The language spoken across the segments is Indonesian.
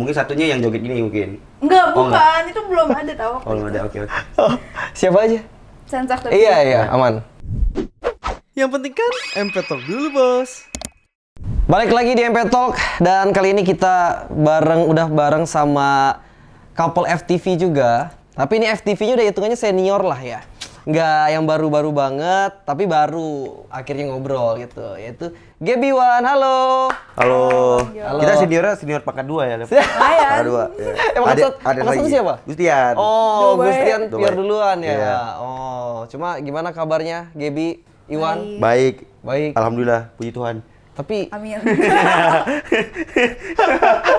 Mungkin satunya yang joget gini mungkin. Enggak, oh, bukan. Enggak. Itu belum ada tahu. Oh, belum ada. Oke, oke. okay. Oh, siapa aja? Sensak tapi. Iya, iya, aman. Yang penting kan MP Talk dulu, Bos. Balik lagi di MP Talk dan kali ini kita bareng udah bareng sama couple FTV juga. Tapi ini FTV-nya udah hitungannya senior lah ya nggak yang baru-baru banget tapi baru akhirnya ngobrol gitu yaitu Gaby Wan halo halo, halo. kita senior senior pakai dua ya Pakai dua ya. eh, ada, maksud lagi. siapa Gustian oh Dubai. Gustian biar duluan ya yeah. oh cuma gimana kabarnya Gaby Iwan baik baik alhamdulillah puji Tuhan tapi Amin.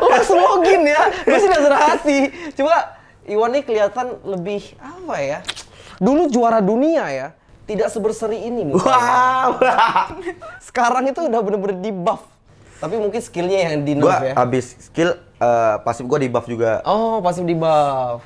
Lo slogan ya, gue sudah serah hati. Cuma Iwan ini kelihatan lebih apa ya? Dulu juara dunia ya, tidak seberseri ini. Wow. Sekarang itu udah bener-bener di buff. Tapi mungkin skillnya yang di nerf ya. Eh, gua ya. abis skill uh, pasif gue di buff juga. Oh, pasif di buff.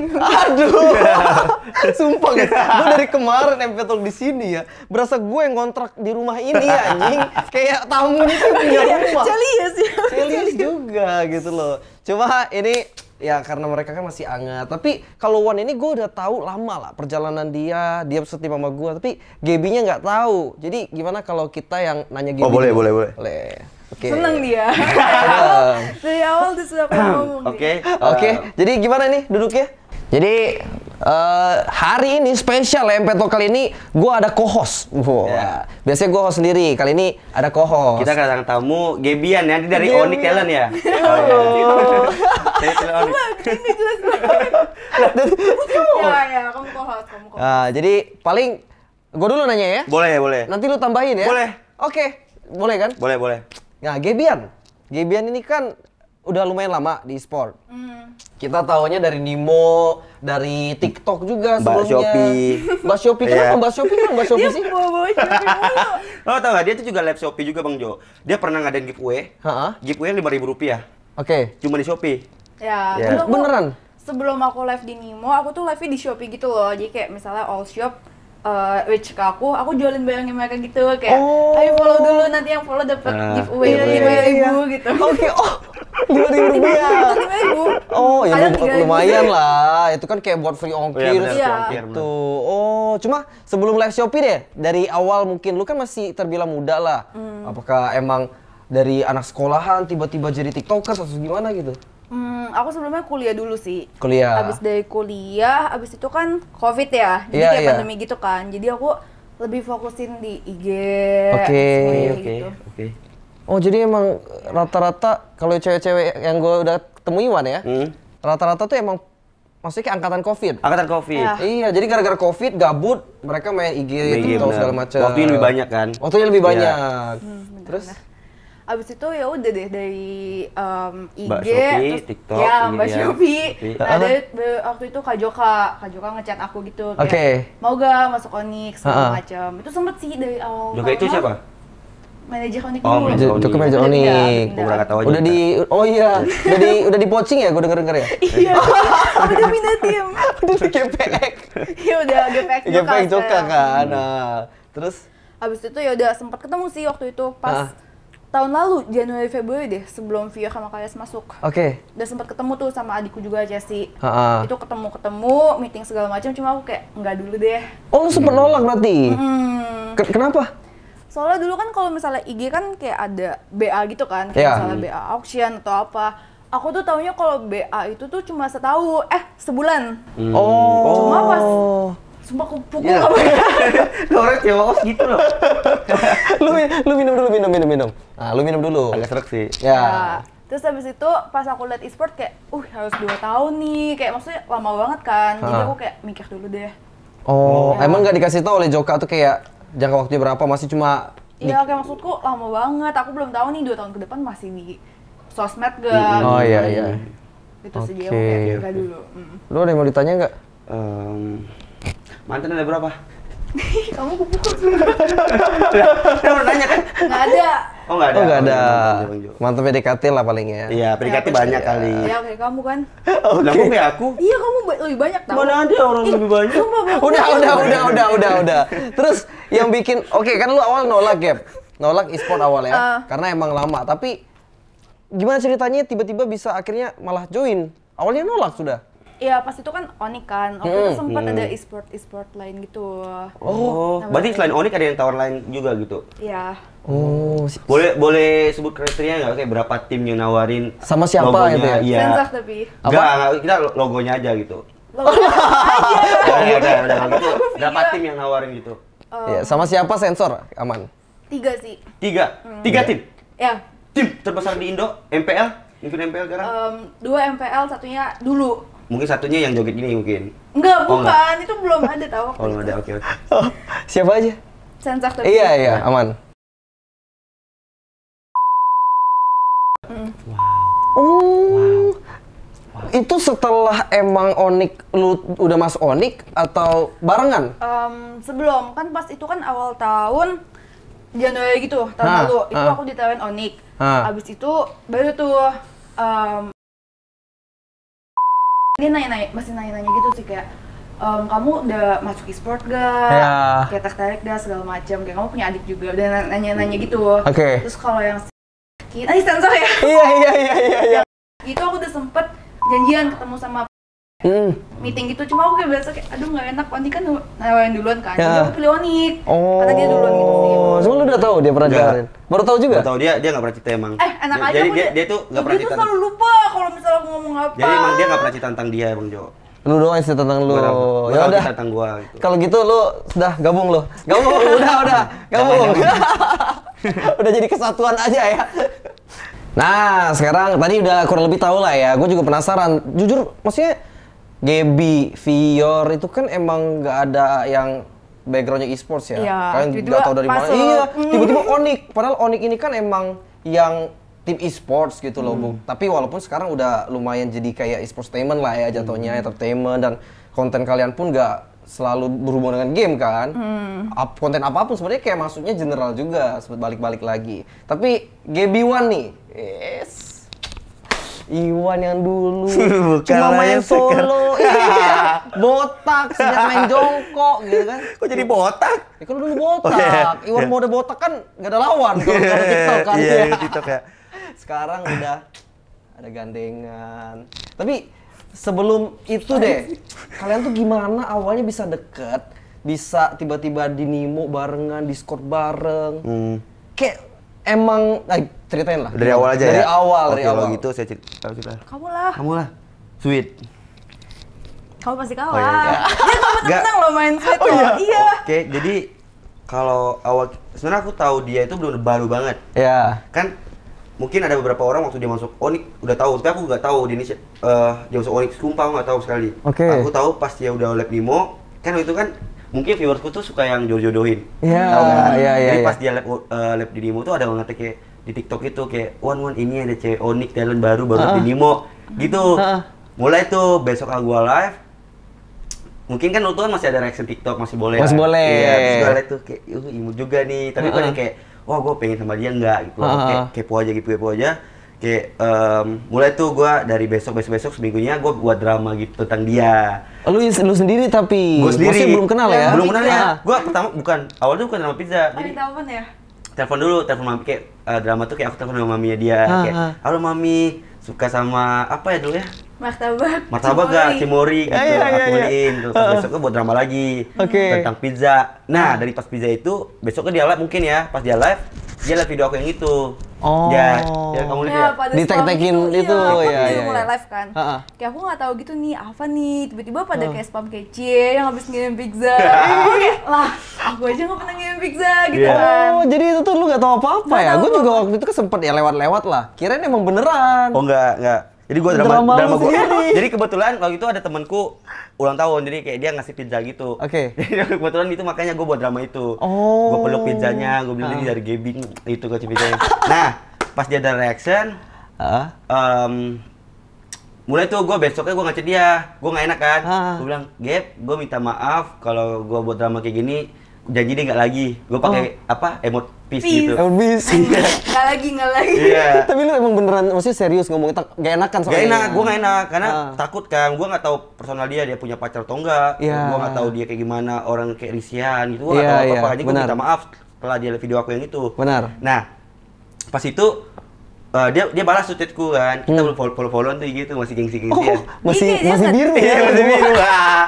Aduh, sumpah guys, gue dari kemarin MP Talk di sini ya, berasa gue yang kontrak di rumah ini anjing, kayak tamu itu punya iya, rumah. Celius ya. Celius juga gitu loh. Cuma ini ya karena mereka kan masih anget tapi kalau Wan ini gue udah tahu lama lah perjalanan dia dia seperti sama gue tapi Gaby-nya nggak tahu jadi gimana kalau kita yang nanya Gaby oh boleh boleh boleh boleh Okay. Seneng dia. dari awal dia sudah ngomong. Oke. Oke. Eh. Jadi gimana nih duduknya? Jadi Uh, hari ini spesial ya MP kali ini gue ada co-host. Wow. Yeah. Biasanya gue host sendiri, kali ini ada co-host. Kita kadang tamu Gebian ya, dari Gebian. Onik Ellen ya. jadi paling gue dulu nanya ya. Boleh, boleh. Nanti lu tambahin ya. Boleh. Oke, okay. boleh kan? Boleh, boleh. Nah, Gebian. Gebian ini kan udah lumayan lama di sport Mm. Kita tahunya dari Nimo, dari TikTok juga sebelumnya. Mbak Shopee. Mbak Shopee kenapa yeah. Mbak Shopee? Kenapa Mbak Shopee sih? Shopee oh, tau gak, dia tuh juga live Shopee juga Bang Jo. Dia pernah ngadain giveaway. Heeh. Giveaway lima ribu rupiah. Oke. Okay. Cuma di Shopee. Ya, yeah. beneran. Sebelum aku live di Nimo, aku tuh live di Shopee gitu loh. Jadi kayak misalnya all shop uh, eh, reach ke aku, aku jualin barangnya mereka gitu kayak oh. ayo follow dulu nanti yang follow dapat uh, giveaway iya, iya, lima iya, iya, ribu iya. gitu. Oke, okay. oh lima ribu rupiah. Lima ribu. Oh, ya lum lumayan lah. Itu kan kayak buat free ongkir iya, ya. gitu. Oh, cuma sebelum live Shopee deh, dari awal mungkin lu kan masih terbilang muda lah. Hmm. Apakah emang dari anak sekolahan tiba-tiba jadi tiktokers atau gimana gitu? Hmm, aku sebelumnya kuliah dulu sih. Kuliah. Abis dari kuliah, abis itu kan COVID ya, jadi yeah, kayak yeah. pandemi gitu kan. Jadi aku lebih fokusin di IG. Oke, oke, gitu. oke. Oh jadi emang rata-rata kalau cewek-cewek yang gue udah ketemu Wan ya, hmm. rata-rata hmm. tuh emang maksudnya kayak angkatan COVID. Angkatan COVID. Ya. Iya, jadi gara-gara COVID gabut, mereka main IG, main gitu, segala macam. Waktunya lebih banyak kan? Waktunya lebih iya. banyak. Ya. Hmm, Terus? Bener abis itu ya udah deh dari um, IG Mbak Shopee, terus TikTok, ya Mbak ya. Shopee nah uh dari waktu itu Kak Joka Kak Joka ngechat aku gitu kayak okay. mau gak masuk Onyx segala uh-huh. macam itu sempet sih dari awal Joka itu siapa manajer Onyx oh, dulu. Joka manajer Onyx. Gue berangkat tahu Udah di Oh iya, udah di udah di poaching ya gue denger-denger ya? Iya. udah pindah tim. udah di GPX. Iya udah GPX Joka. GPX Joka kan. Nah, terus abis itu ya udah sempat ketemu sih waktu itu pas tahun lalu Januari Februari deh sebelum Vio sama Kales masuk. Oke. Okay. Udah sempat ketemu tuh sama adikku juga Jesse. Ha -ha. Itu ketemu ketemu meeting segala macam cuma aku kayak nggak dulu deh. Oh lu sempat nolak berarti? Hmm. Ken kenapa? Soalnya dulu kan kalau misalnya IG kan kayak ada BA gitu kan, kayak yeah. misalnya BA auction atau apa. Aku tuh taunya kalau BA itu tuh cuma setahu, eh sebulan. Hmm. Oh. Cuma pas Sumpah aku pukul yeah. kamu. Ya. Gak orang cewek gitu loh. lu, lu minum dulu, minum, minum, minum. ah lu minum dulu. Agak serak sih. Ya. Yeah. terus habis itu pas aku liat e-sport kayak, uh harus 2 tahun nih. Kayak maksudnya lama banget kan. Jadi ah. aku kayak mikir dulu deh. Oh, ya. emang gak dikasih tau oleh Joka tuh kayak jangka waktunya berapa? Masih cuma Iya, kayak maksudku lama banget. Aku belum tahu nih dua tahun ke depan masih di sosmed gak? Oh gitu. iya iya. Itu okay. sih dia kayak dulu. Mm. Lu ada yang mau ditanya nggak? Um, Mantan ada berapa? Kamu kupu Kamu udah nanya kan? Nggak ada. Oh nggak ada. Oh nggak oh, iya, ada. Mantan PDKT lah palingnya. ya. Iya PDKT ya, banyak ya. kali. Iya kayak kamu kan. oh Okay. kayak aku. Iya kamu lebih banyak tau. Mana ada orang eh, lebih banyak. Sumpah, udah, udah, udah, udah, udah, udah. Terus yang bikin, oke okay, kan lu awal nolak ya? Nolak e-sport awal ya, uh. karena emang lama. Tapi gimana ceritanya tiba-tiba bisa akhirnya malah join? Awalnya nolak sudah. Iya pas itu kan Onik kan, waktu hmm. itu sempat hmm. ada e-sport e-sport lain gitu. Oh, nah, berarti selain Onik ada yang tawar lain juga gitu? Iya. Oh. Boleh boleh sebut kriteria nggak kayak berapa tim yang nawarin sama siapa logonya? itu? Ya? Iya. Sensor tapi. Enggak, kita logonya aja gitu. Logonya aja. Ya, udah, udah, gitu. Berapa tim yang nawarin gitu? Eh, iya, sama siapa sensor aman? Tiga sih. Tiga? Hmm. Tiga tim? Ya. Tim terbesar di Indo, MPL? Mungkin MPL sekarang? Um, dua MPL, satunya dulu Mungkin satunya yang joget gini mungkin. Enggak, oh, bukan. Enggak. Itu belum ada tahu. Oh, belum ada. Oke, okay, oke. Okay. Oh, siapa aja? Sensak tuh. Iya, iya, aman. Wow. Oh. Wow. wow. Itu setelah emang Onik lu udah masuk Onik atau barengan? Um, sebelum kan pas itu kan awal tahun Januari gitu tahun ha, lalu. Itu aku ditawarin Onik. habis itu baru tuh um, dia nanya-nanya masih nanya-nanya gitu sih kayak um, kamu udah masuk e-sport ga Yeah. Kayak tertarik ga segala macam kayak kamu punya adik juga dan nanya-nanya gitu. Okay. Terus kalau yang sakit, ah sensor ya? Iya iya iya iya. iya. Itu aku udah sempet janjian ketemu sama Mm. Meeting gitu, cuma aku kayak biasa kayak, aduh nggak enak, Oni kan nawarin duluan kan, yeah. jadi ya. aku pilih Onik oh. Karena dia duluan gitu sih Cuma oh, lu udah tahu dia pernah jalanin? Baru tahu juga? gak tahu, dia dia gak pernah cerita emang Eh, enak jadi aja Jadi dia, dia, dia tuh gak pernah cerita tuh selalu lupa kalau ngomong apa. Jadi emang dia nggak pernah cerita tentang dia, Bang Jo. Lu doang sih cerita tentang lu. Ya udah. Tentang gua gitu. Kalau gitu lu sudah gabung lu. Gabung, udah, udah. Gabung. udah jadi kesatuan aja ya. Nah, sekarang tadi udah kurang lebih tahu lah ya. Gue juga penasaran. Jujur, maksudnya Gaby, Vior itu kan emang gak ada yang backgroundnya e-sports ya. ya Kalian gak tau dari mana. Iya, mm-hmm. tiba-tiba Onik. Padahal Onik ini kan emang yang tim e-sports gitu loh, hmm. Bu. Tapi walaupun sekarang udah lumayan jadi kayak e sports entertainment lah ya hmm. jatuhnya, hmm. entertainment dan konten kalian pun nggak selalu berhubungan dengan game kan. Hmm. konten apapun sebenarnya kayak maksudnya general juga, balik-balik lagi. Tapi GB1 nih, yes. Iwan yang dulu Bukan cuma main solo, iya, botak, sejak main jongkok gitu kan. Kok jadi botak? Ya, kan dulu botak, oh, yeah. Iwan yeah. mode botak kan gak ada lawan kalau yeah. TikTok kan. Iya, yeah, iya. TikTok ya sekarang udah ada gandengan tapi sebelum itu deh kalian tuh gimana awalnya bisa deket bisa tiba-tiba di Nimo barengan Discord bareng hmm. kayak emang nah, ceritain lah dari awal aja dari ya? awal Oke, dari awal gitu saya cerita cerita kamu lah kamu lah sweet kamu pasti kalah. Oh, iya, iya. Dia kamu tentang lo main sweet oh, iya. iya. Oke, okay, jadi kalau awal sebenarnya aku tahu dia itu belum baru banget. Iya. Yeah. Kan mungkin ada beberapa orang waktu dia masuk Onyx udah tahu tapi aku nggak tahu di Indonesia uh, eh, dia masuk Onyx sumpah aku nggak tahu sekali okay. aku tahu pas dia udah oleh Nemo kan waktu itu kan mungkin viewersku tuh suka yang jodoh-jodohin iya iya iya jadi iya. pas dia lab, uh, lab di Nemo tuh ada banget kayak di TikTok itu kayak one one ini ada cewek Onyx talent baru baru uh. di ah. Nemo gitu uh. mulai tuh besok aku live mungkin kan waktu kan masih ada reaction TikTok masih boleh masih kan? boleh iya, terus gue tuh kayak imut juga nih tapi uh -uh. kan kayak oh gue pengen sama dia enggak gitu Uh-huh. Kayak kepo aja gitu kepo aja kayak um, mulai tuh gue dari besok besok besok seminggunya gue buat drama gitu tentang dia lu lu sendiri tapi gue sendiri belum kenal ya, ya? belum kenal ya gue pertama bukan awalnya bukan drama pizza oh, jadi telepon ya telepon dulu telepon mami kayak uh, drama tuh kayak aku telepon sama maminya dia uh-huh. kayak halo mami suka sama apa ya dulu ya martabak martabak gak cimori iya, gitu yeah, yeah, aku iya. beliin terus uh, besoknya buat drama lagi okay. tentang pizza nah dari pas pizza itu besoknya dia live mungkin ya pas dia live dia live video aku yang itu oh Ya, dia ya, kamu lihat ya, ya. di tag tagin gitu. itu, iya, oh, itu ya, ya, ya, mulai live kan uh -uh. kayak aku nggak tahu gitu nih apa nih tiba-tiba pada uh. kayak spam kayak yang habis ngirim pizza Oke lah aku aja nggak pernah ngirim pizza gitu yeah. kan oh jadi itu tuh lu nggak tahu apa apa ya gue juga waktu itu sempet ya lewat-lewat lah kirain emang beneran oh nggak nggak jadi gue drama, drama, drama gua. jadi kebetulan waktu itu ada temanku ulang tahun jadi kayak dia ngasih pizza gitu. Oke. Okay. Jadi kebetulan itu makanya gue buat drama itu. Oh. Gua peluk pizzanya, Gue bilang uh. ini dari Gebing itu gua pizzanya. nah, pas dia ada reaction, uh. um, mulai tuh gue besoknya gue ngasih dia gue nggak enak kan uh. Ah. gue bilang Geb gue minta maaf kalau gue buat drama kayak gini janji deh nggak lagi gue pakai oh. apa emot peace, peace. gitu. peace. Iya. nggak lagi, nggak lagi. Iya. Tapi lu emang beneran, maksudnya serius ngomong tak gak enakan soalnya. Gak enak, gue gak enak karena uh. takut kan, gue nggak tahu personal dia, dia punya pacar atau enggak. Yeah. Gue nggak tahu dia kayak gimana, orang kayak risihan gitu. Gue yeah, gak iya, tahu apa-apa, yeah. aja gue minta maaf setelah dia lihat video aku yang itu. Benar. Nah, pas itu Uh, dia dia balas tuh tweetku kan kita belum hmm. follow follow followan tuh gitu masih gengsi gengsi oh, ya masih iya, masih kan- biru iya, ya masih biru lah. Ah.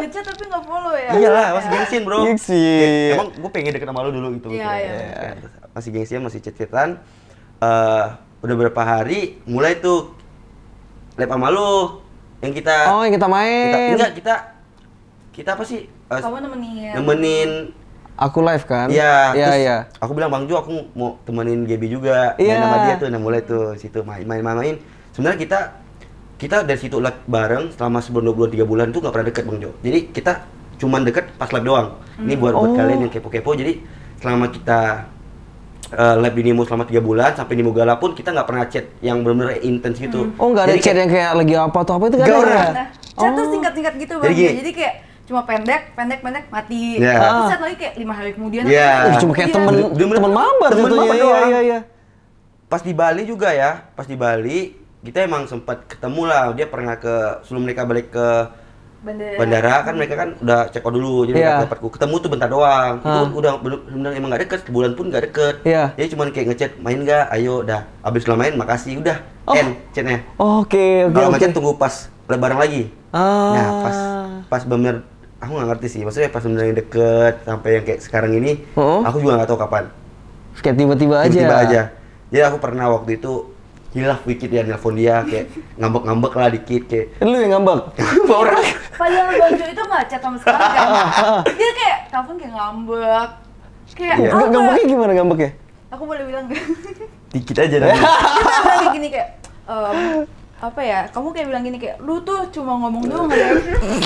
ngechat tapi nggak follow ya iyalah masih gengsian iya. bro gengsi emang gue pengen deket sama lo dulu gitu iya, iya. masih gengsian masih chat-chatan uh, udah berapa hari mulai tuh lab sama lu yang kita oh yang kita main kita, enggak kita kita apa sih uh, kamu nemenin nemenin aku live kan? Iya. Iya, iya. Aku bilang Bang Jo, aku mau temenin GB juga. Iya. Main sama dia tuh nah mulai tuh situ main main main. main. Sebenarnya kita kita dari situ lab bareng selama sebelum dua bulan tiga bulan tuh nggak pernah deket Bang Jo. Jadi kita cuman deket pas live doang. Ini hmm. buat buat oh. kalian yang kepo-kepo. Jadi selama kita uh, eh, lab di Nemo selama tiga bulan sampai Nemo Gala pun kita nggak pernah chat yang benar-benar intens gitu. Hmm. Oh, nggak ada chat yang kayak lagi apa atau apa itu nggak ada. Gak ya? Chat oh. tuh singkat-singkat gitu Bang. Jadi, jadi kayak cuma pendek, pendek, pendek, mati. Yeah. Iya. Terus saat lagi kayak lima hari kemudian. Yeah. Kan? cuma kayak iya. temen, temen, temen mabar temen gitu. Mabar doang. Iya, iya, Pas di Bali juga ya, pas di Bali kita emang sempat ketemu lah. Dia pernah ke sebelum mereka balik ke bandara, bandara kan mereka kan udah cek out dulu jadi yeah. Iya. dapatku ketemu tuh bentar doang ha. itu ah. udah benar emang gak deket sebulan pun gak deket yeah. jadi cuma kayak ngechat main gak ayo udah abis lo main makasih udah oh. end chatnya oh, oke okay, oke okay, kalau okay. tunggu pas lebaran lagi ah. nah pas pas bener aku nggak ngerti sih maksudnya pas sebenarnya deket sampai yang kayak sekarang ini oh. aku juga nggak tahu kapan kayak tiba-tiba aja tiba-tiba aja jadi aku pernah waktu itu hilaf dikit ya nelfon dia kayak ngambek-ngambek lah dikit kayak lu yang ngambek orang padahal Banjo itu nggak chat sama sekali kan dia kayak telepon kayak ngambek kayak ya. apa? ngambeknya gimana ngambeknya aku boleh bilang gak dikit aja nanti kita kayak gini kayak apa ya kamu kayak bilang gini kayak lu tuh cuma ngomong doang gitu,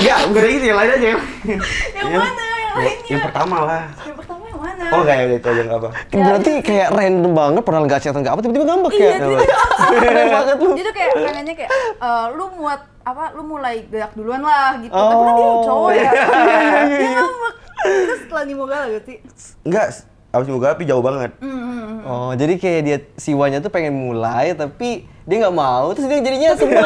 ya ada enggak gitu yang lain aja yang, mana yang ya, lainnya yang pertama lah yang pertama yang mana oh kayak gitu aja nggak apa ya, berarti ya. kayak random banget pernah nggak chatan nggak apa tiba-tiba ngambek iya, ya iya banget lu jadi kayak pengennya kayak uh, lu muat apa lu mulai gerak duluan lah gitu oh. tapi kan dia oh. cowok ya dia ngambek terus setelah mau galak gitu sih enggak abis buka tapi jauh banget. Mm -hmm. Oh, jadi kayak dia siwanya tuh pengen mulai tapi dia nggak mau, terus dia jadinya sembuh.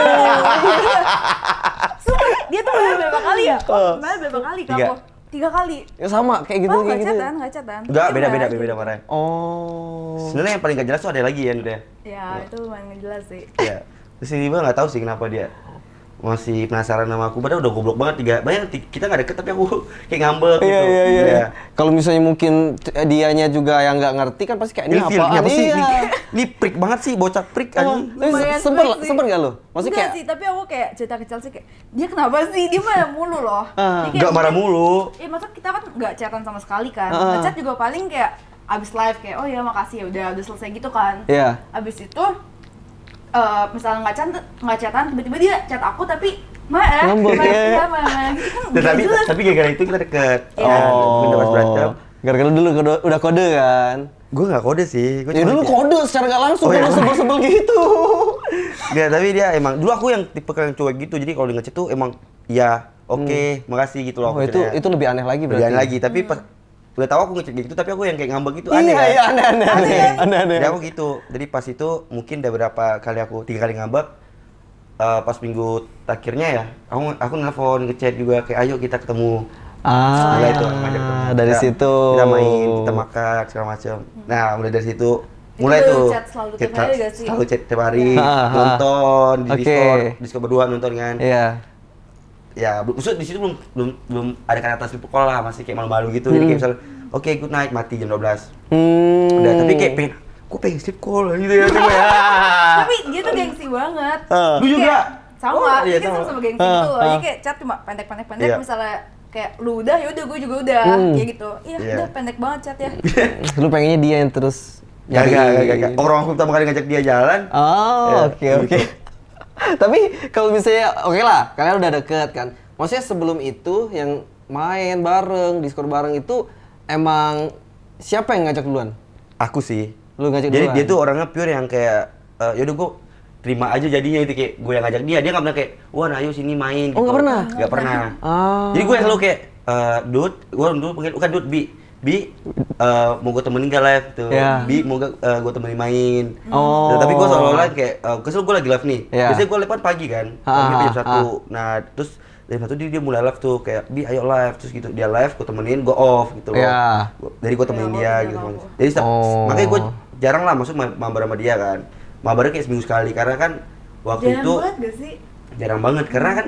Sumpah, dia tuh berapa kali ya? Oh, oh berapa kali kamu? tiga kali ya sama kayak gitu oh, gak gitu gak chatan enggak beda beda beda beda gitu. oh sebenarnya yang paling gak jelas tuh ada lagi ya udah ya, itu paling gak jelas sih ya terus ini gue nggak tahu sih kenapa dia masih penasaran sama aku padahal udah goblok banget tiga banyak kita nggak deket tapi aku kayak ngambek gitu gitu iya, iya. Ya. kalau misalnya mungkin eh, dianya juga yang nggak ngerti kan pasti kayak ini apa Iya. sih ini, iya. ini prik banget sih bocah prik oh, semper sempet gak lo masih kayak sih tapi aku kayak cerita kecil sih kayak dia kenapa sih dia marah mulu loh ah. nggak marah mulu ya masa kita kan nggak chatan sama sekali kan uh. ngechat juga paling kayak abis live kayak oh ya makasih ya udah udah selesai gitu kan yeah. abis itu uh, misalnya nggak chat nggak catatan tiba-tiba dia chat aku tapi Maaf, eh, ngambek ya. Gitu kan tapi, gitu tapi gara-gara itu kita deket. Yeah. Iya. Iya. Oh, Gara-gara dulu udah kode kan? Gue gak kode sih. Gua ya dulu kode secara gak langsung, oh, iya. sebel-sebel gitu. Gak, tapi dia emang, dulu aku yang tipe yang cuek gitu, jadi kalau di ngechat tuh emang, ya oke, okay, hmm. makasih gitu loh. Oh, itu, itu lebih aneh lagi berarti. Lebih aneh ya? lagi, tapi hmm udah tahu aku ngecek gitu tapi aku yang kayak ngambek gitu iya, aneh iya, kan? iya, aneh aneh aneh aneh aneh jadi aku gitu jadi pas itu mungkin udah berapa kali aku tiga kali ngambek uh, pas minggu akhirnya ya aku aku nelfon ngechat juga kayak ayo kita ketemu ah mulai itu dari kita, situ kita main kita makan segala macam hmm. nah mulai dari situ mulai itu tuh chat selalu kita, tiap hari selalu chat tiap hari iya. nonton di okay. Discord Discord berdua nonton kan iya yeah ya maksud di situ belum belum belum ada kata atas call lah masih kayak malu-malu gitu hmm. jadi kayak hmm. misalnya oke okay, good night mati jam 12 hmm. udah tapi kayak pengen aku pengen sleep call gitu ya, ya? tapi dia tuh gengsi banget uh. lu juga sama oh, iya, kan sama, sama gengsi uh, tuh uh. jadi kayak chat cuma pendek-pendek pendek iya. yeah. misalnya kayak lu udah ya udah gue juga udah hmm. gitu iya yeah. udah pendek banget chat ya lu pengennya dia yang terus Gak, gak, gak, gak. Orang aku pertama kali ngajak dia jalan. Oh, iya. oke, oke. Gitu. Tapi kalau misalnya oke okay lah, kalian udah deket kan. Maksudnya sebelum itu yang main bareng, diskor bareng itu emang siapa yang ngajak duluan? Aku sih. Lu ngajak Jadi duluan. dia tuh orangnya pure yang kayak e, yaudah gua terima aja jadinya itu kayak gue yang ngajak dia dia nggak pernah kayak wah nah, ayo sini main gitu. oh nggak gitu. pernah nggak pernah ah. jadi gue selalu kayak e, eh, dud gue dulu pengen bukan dud bi bi uh, eh, mau gue temenin gak live tuh gitu. yeah. bi mau gak uh, eh, gue temenin main oh. Nah, tapi gue selalu lain kayak uh, kesel gue lagi live nih yeah. biasanya gue live kan pagi kan pagi jam satu nah terus dari satu dia, mulai live tuh kayak bi ayo live terus gitu dia live gue temenin gue off gitu loh yeah. Gua, gue temenin yeah, dia gitu kan jadi oh. makanya gue jarang lah masuk mabar sama dia kan mabarnya kayak seminggu sekali karena kan waktu jarang itu banget gak sih? jarang banget karena kan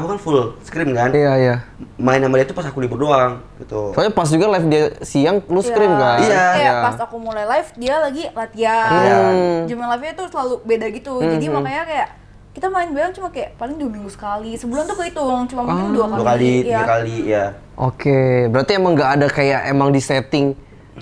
aku kan full screen kan iya iya main sama dia tuh pas aku libur doang gitu soalnya pas juga live dia siang lu yeah. kan iya yeah. yeah. pas aku mulai live dia lagi latihan hmm. jumlah live-nya tuh selalu beda gitu hmm. jadi hmm. makanya kayak kita main bareng cuma kayak paling dua minggu sekali sebulan tuh kehitung cuma mungkin ah. dua kali dua kali ya. tiga iya. kali ya oke okay. berarti emang nggak ada kayak emang di setting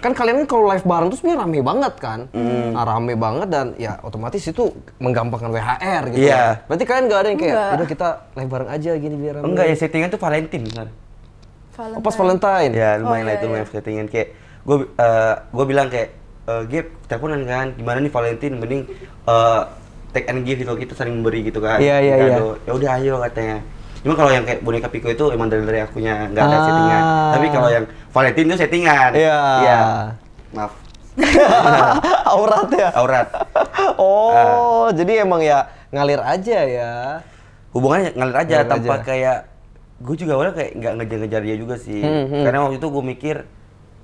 kan kalian kan kalau live bareng tuh sebenarnya rame banget kan mm. nah, rame banget dan ya otomatis itu menggampangkan WHR gitu yeah. kan. berarti kalian gak ada yang kayak udah kita live bareng aja gini biar rame enggak ya settingan tuh Valentine kan Valentine. Oh, pas Valentine ya lumayan oh, lah itu oh, iya, lumayan iya. settingan kayak gue uh, gue bilang kayak uh, eh, Gap teleponan kan gimana nih Valentine mending uh, take and give gitu kita saling memberi gitu kan iya iya iya ya udah ayo katanya Cuma kalau yang kayak boneka piko itu emang dari dari akunya nggak ada ah. settingan. Tapi kalau yang Valentine itu settingan. Iya. Yeah. Iya. Maaf. Aurat ya. Aurat. Oh, uh, jadi emang ya ngalir aja ya. Hubungannya ngalir aja ngalir tanpa aja. kayak gue juga awalnya kayak nggak ngejar-ngejar dia juga sih. Hmm, hmm. Karena waktu itu gue mikir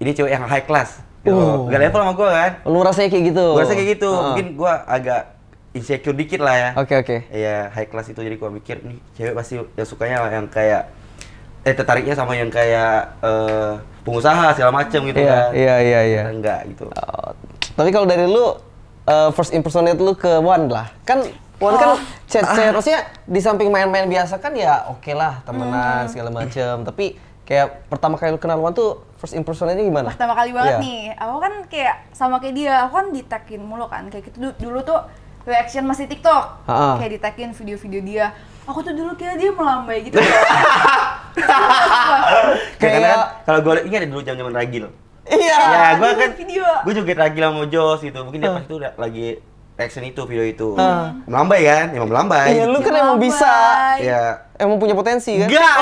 ini cewek yang high class. Gitu. Uh. Gak level sama gue kan. Lu rasanya kayak gitu. Gue rasanya kayak gitu. Uh. Mungkin gue agak insecure dikit lah ya. Oke okay, oke. Okay. Iya high class itu jadi gua mikir nih cewek pasti yang sukanya yang kayak eh tertariknya sama yang kayak uh, pengusaha segala macem gitu yeah, kan. Iya iya iya. Enggak gitu. Oh, tapi kalau dari lu uh, first impersonate lu ke Wan lah. Kan Wan kan oh. kan chat chat ah. maksudnya di samping main-main biasa kan ya oke okay lah temenan hmm. segala macem. tapi kayak pertama kali lu kenal Wan tuh first impersonate-nya gimana? Pertama kali banget yeah. nih. Aku kan kayak sama kayak dia, aku kan ditekin mulu kan. Kayak gitu dulu tuh reaction masih TikTok. uh Kayak ditekin video-video dia. Aku tuh dulu kira dia melambai gitu. Kan kayak kalau gue ingat dulu zaman-zaman ragil. Iya. Ya, gue kan video. Gue juga ragil sama Jos gitu. Mungkin dia pas itu lagi reaction itu video itu. Uh. Melambai kan? Emang melambai. Iya, lu kan emang bisa. Iya. Emang punya potensi kan? Enggak.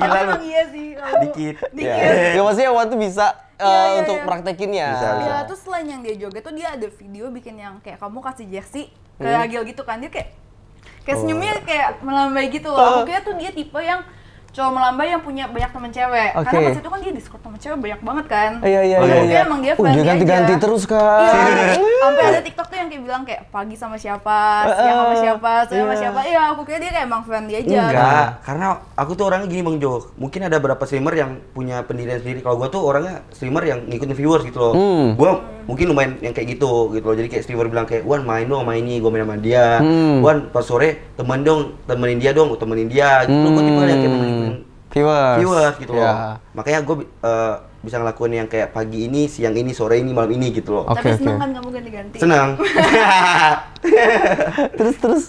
Gila lu. Iya sih. Dikit. Dikit. Ya maksudnya Wan tuh bisa uh, yeah, yeah, untuk yeah. praktekinnya. Bisa, bisa. Ya, terus selain yang dia joget tuh dia ada video bikin yang kayak kamu kasih jersey ke hmm. Agil gitu kan dia kayak kayak senyumnya oh. kayak melambai gitu. Oh. Aku kira tuh dia tipe yang cowok melamba yang punya banyak teman cewek. Okay. Karena pas itu kan dia diskot teman cewek banyak banget kan. Iya iya iya. iya emang dia fans uh, ganti-ganti terus kan. Iya. Sampai ada TikTok tuh yang kayak bilang kayak pagi sama siapa, siang sama uh-uh. siapa, sore sama iya. siapa. Iya, aku kira dia kayak emang fan dia aja. Enggak, karena aku tuh orangnya gini Bang Jo. Mungkin ada beberapa streamer yang punya pendirian sendiri. Kalau gua tuh orangnya streamer yang ngikutin viewers gitu loh. Hmm. Gua mungkin lumayan yang kayak gitu gitu loh. Jadi kayak streamer bilang kayak, "Wan main dong main ini, gua main sama dia." Hmm. "Wan pas sore temen dong, temenin dia dong, temenin dia." Gitu hmm. loh. Gua tipe yang kayak viewers, viewers gitu yeah. loh. Ya. Makanya gue uh, bisa ngelakuin yang kayak pagi ini, siang ini, sore ini, malam ini gitu loh. Okay, Tapi seneng okay. kan kamu ganti-ganti? Senang. terus terus.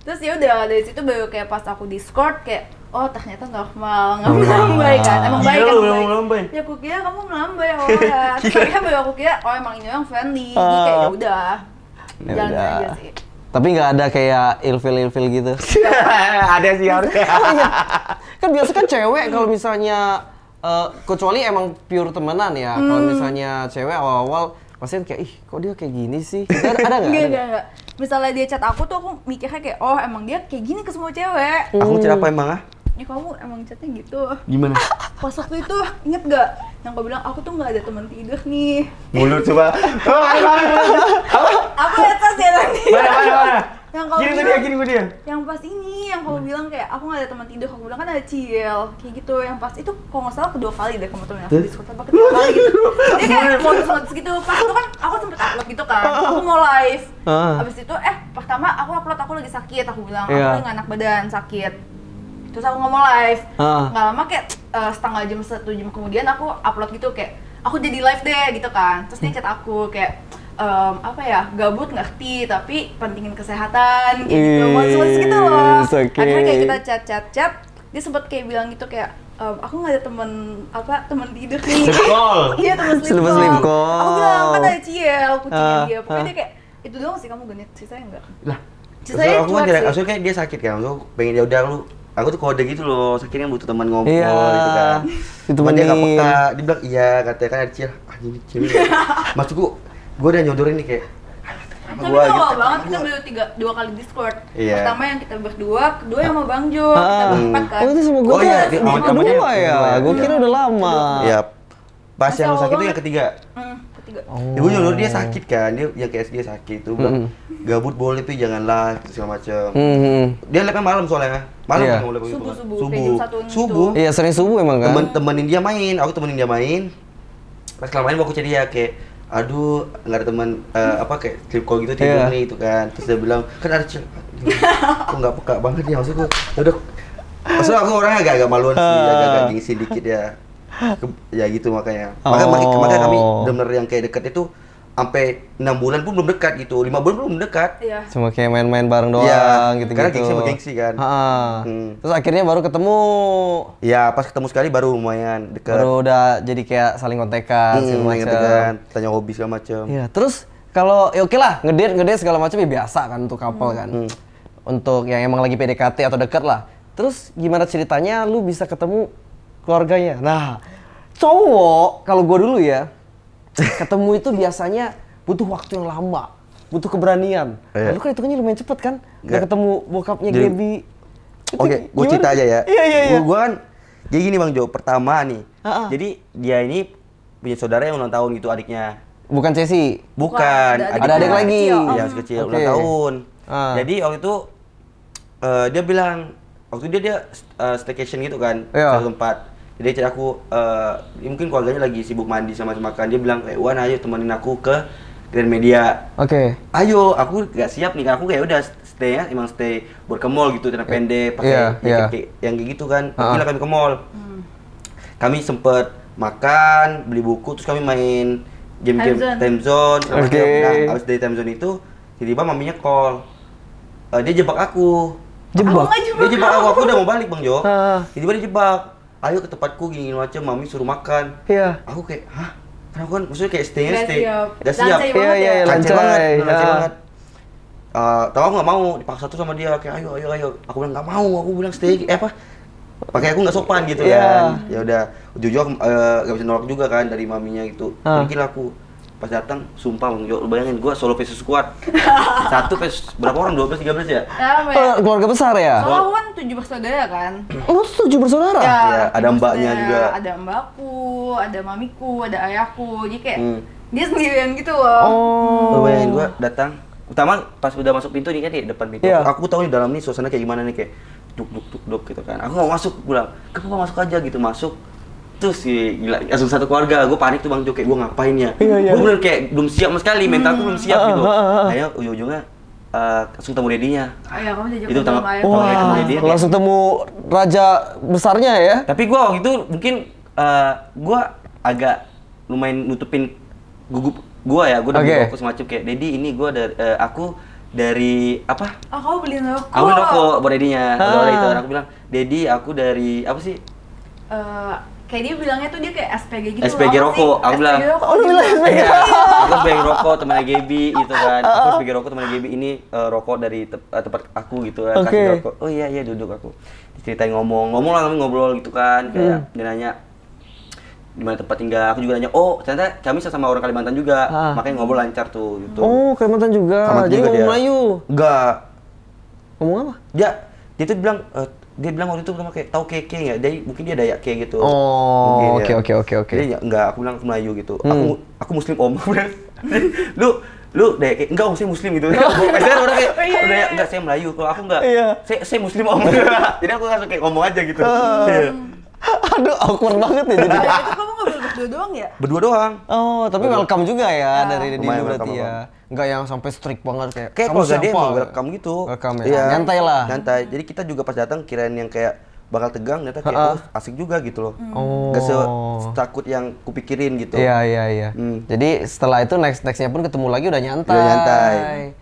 Terus ya udah dari situ baru kayak pas aku Discord kayak oh ternyata normal nggak melambai kan emang baik kan belum melambai ya aku kira kamu melambai awalnya tapi kan baru aku kira oh emang ini yang friendly jadi kayak oh. ya udah ya jalan aja sih tapi nggak ada kayak ilfil ilfil gitu. ada sih harusnya. Oh iya. kan biasa kan cewek kalau misalnya uh, kecuali emang pure temenan ya. Hmm. Kalau misalnya cewek awal-awal pasti kan kayak ih kok dia kayak gini sih. Ada ada nggak? nggak nggak. Misalnya dia chat aku tuh aku mikirnya kayak oh emang dia kayak gini ke semua cewek. Hmm. Aku cerita apa emang ah? ini kamu emang chatnya gitu gimana pas waktu itu inget gak yang kau bilang aku tuh nggak ada teman tidur nih mulut coba aku lihat pas ya nanti mana mana mana yang kau gini bilang, gini dia. yang pas ini yang kau bilang kayak aku nggak ada teman tidur aku bilang kan ada cil kayak gitu yang pas itu kalau nggak salah kedua kali deh kamu temen aku di apa kedua kali gitu dia kayak mau terus gitu pas itu kan aku sempet upload gitu kan aku mau live habis ah. itu eh pertama aku upload aku lagi sakit aku bilang aku iya. nggak enak badan sakit terus aku ngomong live uh. nggak lama kayak uh, setengah jam satu jam kemudian aku upload gitu kayak aku jadi live deh gitu kan terus dia chat aku kayak um, apa ya gabut ngerti tapi pentingin kesehatan kayak gitu maksud gitu loh okay. akhirnya kayak kita chat chat chat dia sempat kayak bilang gitu kayak um, aku nggak ada temen apa temen tidur nih sleep call iya temen sleep call. sleep call aku bilang kan ada ciel kucingnya uh, dia pokoknya uh. dia ah. kayak itu doang sih kamu genit sisanya enggak lah sisanya aku kan sih. Maksudnya kayak dia sakit kan, lu pengen dia udah lu aku tuh kode gitu loh sakitnya butuh teman ngobrol iya, gitu kan itu dia gak peka dia bilang iya katanya kan ada ah ini cewek ya. maksud gua gua udah nyodorin nih kayak tapi gua, awal gitu, banget kita baru tiga dua kali discord iya. pertama yang kita dua, kedua yang mau bang Jo ah, kita berempat kan oh itu sama gua oh, iya, di, kedua, kedua ya gua kira iya. udah lama ya pas yang sakit itu yang ketiga mm, ketiga oh. ya gua nyodor dia sakit kan dia yang kayak dia sakit tuh bilang gabut boleh pi jangan live segala macam mm -hmm. dia live kan malam soalnya malam yeah. kan mulai gitu, subuh subuh subuh gitu. subuh iya sering subuh emang kan Temen, temenin dia main aku temenin dia main pas kelamaan aku cari dia kayak aduh nggak ada teman uh, eh, apa kayak trip call gitu tidur yeah. nih itu kan terus dia bilang kan ada cewek aku nggak peka banget nih maksudku ya udah maksud aku orang agak-agak maluan sih ah. agak-agak gengsi dikit ya ya gitu makanya oh. makanya, makanya kami benar yang kayak deket itu sampai enam bulan pun belum dekat gitu lima bulan belum dekat iya. cuma kayak main-main bareng iya. doang ya, gitu karena gengsi sama gengsi kan ha -ha. Hmm. terus akhirnya baru ketemu ya pas ketemu sekali baru lumayan dekat baru udah jadi kayak saling kontekan hmm, segala macam kan, tanya hobi segala macam ya terus kalau ya oke lah ngedit ngedit segala macam ya biasa kan untuk couple hmm. kan hmm. untuk yang emang lagi PDKT atau dekat lah terus gimana ceritanya lu bisa ketemu keluarganya nah cowok kalau gue dulu ya ketemu itu biasanya butuh waktu yang lama, butuh keberanian. Yeah. Lalu kan itu kan lumayan cepet kan? Udah ketemu bokapnya Jadi, Gaby. Oke, okay, gue cerita aja ya. Iya, iya, iya. Gue kan, jadi gini Bang Jo, pertama nih. Uh-uh. Jadi dia ini punya saudara yang ulang tahun gitu adiknya. Bukan Cesi? Bukan. Wah, ada, adik, ada adik lagi? Iya, oh. masih kecil, okay. ulang tahun. Uh. Jadi waktu itu, uh, dia bilang, waktu dia dia uh, staycation gitu kan, yeah. satu tempat jadi cerita aku uh, mungkin keluarganya lagi sibuk mandi sama makan dia bilang "eh, Wan ayo temenin aku ke Grand Media oke okay. ayo aku gak siap nih aku kayak udah stay ya emang stay buat ke mall gitu tanah iya, pendek pakai yeah, yeah. Iya. yang kayak gitu kan uh -huh. kami ke mall kami sempet makan beli buku terus kami main game-game time zone, time zone. Okay. Nah, abis dari time zone itu tiba-tiba maminya call uh, dia jebak aku jebak? Aku jebak dia jebak aku, aku udah mau balik bang Jo ah. tiba-tiba dia jebak ayo ke tempatku gini macam mami suruh makan iya aku kayak hah karena aku kan maksudnya kayak stay stay siap. udah siap iya iya ya? lancar banget ya. banget uh, tahu aku nggak mau dipaksa tuh sama dia kayak ayo ayo ayo aku bilang nggak mau aku bilang stay eh apa pakai aku nggak sopan gitu yeah. kan ya udah jujur aku eh, nggak uh, bisa nolak juga kan dari maminya gitu uh. mungkin aku pas datang sumpah bang Jo bayangin gue solo versus squad satu versus berapa orang dua belas tiga ya? ya keluarga besar ya? solo kan tujuh bersaudara kan. Oh tujuh bersaudara? Ya, iya, ada mbaknya juga. Ada mbakku, ada mamiku, ada ayahku. Jadi kayak hmm. dia sendirian gitu loh. Oh. Hmm. Bayangin gue datang utama pas udah masuk pintu nih kan di depan pintu. Iya. Aku tahu di dalam nih suasana kayak gimana nih kayak duk duk duk duk gitu kan. Aku mau masuk pulang. Kenapa masuk aja gitu masuk itu sih gila langsung satu keluarga gue panik tuh bang Jo kayak gue ngapain ya iya, iya. gue bener kayak belum siap sama sekali mental hmm. belum siap ah, gitu ah, ah, ayo akhirnya ujung-ujungnya uh, langsung temu dedinya ayah oh, kamu itu tanggal wah temu langsung temu raja besarnya ya tapi gue waktu itu mungkin uh, eh, gue agak lumayan nutupin gugup gue ya gue udah okay. fokus sama kayak dedi ini gue ada uh, eh, aku dari apa? aku oh, kamu beli rokok. Aku rokok buat dedinya. Ah. Itu aku bilang, "Dedi, aku dari apa sih?" Uh, kayak dia bilangnya tuh dia kayak SPG gitu SPG rokok, aku bilang oh lu bilang SPG iya, aku SPG rokok temannya Gaby gitu kan aku oh, oh. SPG rokok temannya Gaby ini uh, rokok dari eh, tempat aku gitu kan okay. kasih rokok oh iya iya duduk aku diceritain ngomong ngomong lah kami ngobrol gitu kan kayak hmm. dia nanya di mana tempat tinggal aku juga nanya oh ternyata kami sama orang Kalimantan juga ah. makanya ngobrol lancar tuh gitu oh Kalimantan juga Kalimantan jadi juga ngomong dia. Melayu enggak ngomong apa dia dia tuh bilang eh, dia bilang waktu itu pertama kayak tahu keke ya jadi mungkin dia dayak kayak gitu oh oke oke oke oke dia ya, enggak aku bilang aku Melayu gitu hmm. aku aku muslim om lu lu dayak kayak enggak om saya muslim gitu saya orang kayak oh, dayak enggak iya. saya Melayu kalau aku enggak saya saya muslim om jadi aku langsung kayak ngomong aja gitu uh. Aduh, awkward banget ya jadi. itu kamu ngobrol berdua doang ya? Berdua doang. Oh, tapi berdua. welcome juga ya nah. dari Dino berarti ya. Enggak yang sampai strict banget kayak kayak kalau dia mau welcome gitu. Welcome ya. ya. Nyantai lah. Nyantai. Jadi kita juga pas datang kirain yang kayak bakal tegang ternyata kayak uh, oh, asik juga gitu loh. Hmm. Oh. Gak setakut yang kupikirin gitu. Iya iya iya. Hmm. Jadi setelah itu next nextnya pun ketemu lagi udah nyantai. Udah nyantai.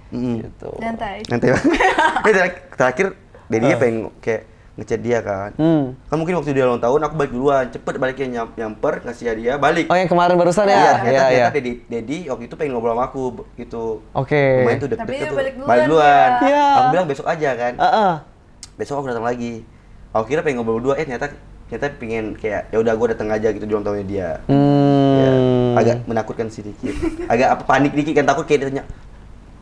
Mm. Gitu. Nyantai. Nyantai. Terakhir, terakhir uh. pengen kayak ngechat dia kan. Hmm. Kan mungkin waktu dia ulang tahun aku balik duluan, cepet baliknya nyam, nyamper ngasih hadiah balik. Oh yang kemarin barusan ya? Iya, iya ya, ya. Dedi, Dedi waktu itu pengen ngobrol sama aku gitu. Oke. Okay. Lumayan tuh deket-deket tuh. Balik duluan. Balik duluan. Ya. Iya. Aku bilang besok aja kan. Uh -uh. Besok aku datang lagi. Aku kira pengen ngobrol berdua, eh ternyata ternyata pengen kayak ya udah gue datang aja gitu di ulang tahunnya dia. Hmm. Ya, agak menakutkan sedikit. Agak apa panik dikit kan takut kayak ditanya,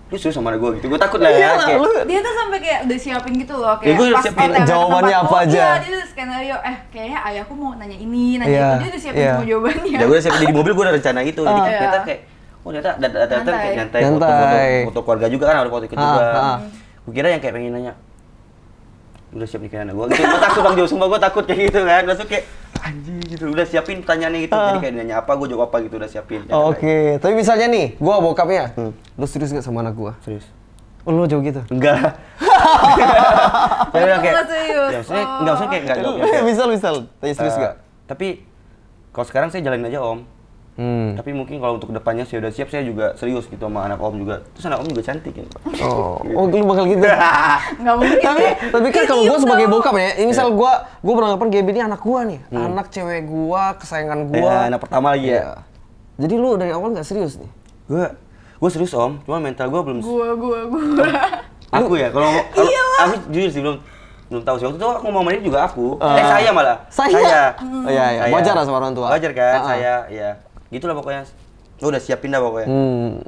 lu serius sama gue gitu gue takut lah iya ya lah, lu. dia tuh sampai kayak udah siapin gitu loh ya, kayak ya, gue pas siapin jawabannya apa aja iya, dia tuh skenario eh kayaknya ayahku mau nanya ini nanya yeah. itu dia udah siapin yeah. semua jawabannya ya gue udah siapin di mobil gue udah rencana itu jadi yeah. Iya. kayak oh ternyata ada kayak nyantai, nyantai. Foto, foto, foto keluarga juga kan ada foto ikut juga ah, ah. gue kira yang kayak pengen nanya udah siap nikahin anak gue gitu gue takut bang Jo sumpah gue takut kayak gitu kan langsung kayak anjing gitu udah siapin pertanyaannya gitu uh. jadi ah. kayak nanya apa gue jawab apa gitu udah siapin oh, oke okay. tapi misalnya nih gue bokapnya hmm. lu serius gak sama anak gue serius Oh, lu jauh gitu? Enggak. Tapi kayak, serius. Ya, maksudnya, enggak, maksudnya kayak enggak jawab. Misal, misal. Tanya serius enggak? Eh, tapi, kalau sekarang saya jalanin aja, Om. Hmm. Tapi mungkin kalau untuk depannya saya udah siap, saya juga serius gitu sama anak om juga. Terus anak om juga cantik gitu. Oh, gitu. oh lu bakal gitu? Nggak mungkin. Tapi, ya. tapi kan kalau gue gitu sebagai bokap ya, ini misal gue, iya. gue beranggapan Gaby ini anak gue nih. Hmm. Anak cewek gue, kesayangan gue. Ya, anak pertama lagi ya. Iya. Jadi lu dari awal nggak serius nih? Gue, gue serius om, cuma mental gue belum... Gue, gue, gue. Aku ya, kalau iya aku jujur sih belum belum tahu sih waktu itu aku ngomong sama juga aku uh, eh saya malah saya, saya. Oh, iya, iya. wajar lah sama orang tua wajar kan uh -uh. saya ya gitulah pokoknya lu udah siap pindah pokoknya hmm.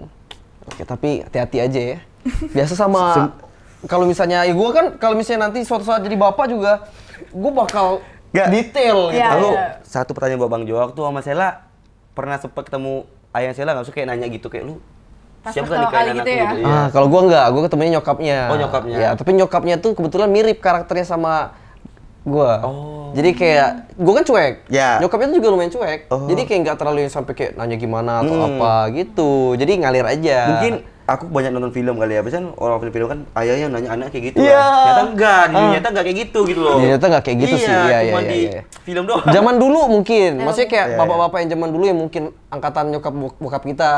oke tapi hati-hati aja ya biasa sama kalau misalnya ya gue kan kalau misalnya nanti suatu saat jadi bapak juga gue bakal Gak. detail gitu. Lalu iya, yeah. satu pertanyaan buat Bang Joak tuh sama Sela pernah sempat ketemu ayah Sela nggak? Suka kayak nanya gitu kayak lu Pas siapa kan gitu ya? Gitu, ya. Ah, iya. kalau gua nggak, gua ketemunya nyokapnya. Oh, nyokapnya. Ya, tapi nyokapnya tuh kebetulan mirip karakternya sama gue. Oh. Jadi kayak gue kan cuek. Yeah. Nyokapnya tuh juga lumayan cuek. Oh. Jadi kayak nggak terlalu yang sampai kayak nanya gimana atau hmm. apa gitu. Jadi ngalir aja. Mungkin aku banyak nonton film kali ya, biasanya orang film film kan ayahnya nanya anak kayak gitu yeah. Iya. kan. Ternyata enggak, di dunia enggak ah. kayak gitu gitu loh. Ternyata iya, enggak kayak gitu iya, sih. Iya, cuma iya, di iya, iya. film doang. Zaman dulu mungkin, maksudnya kayak bapak-bapak iya, yang zaman dulu yang mungkin angkatan nyokap bokap kita.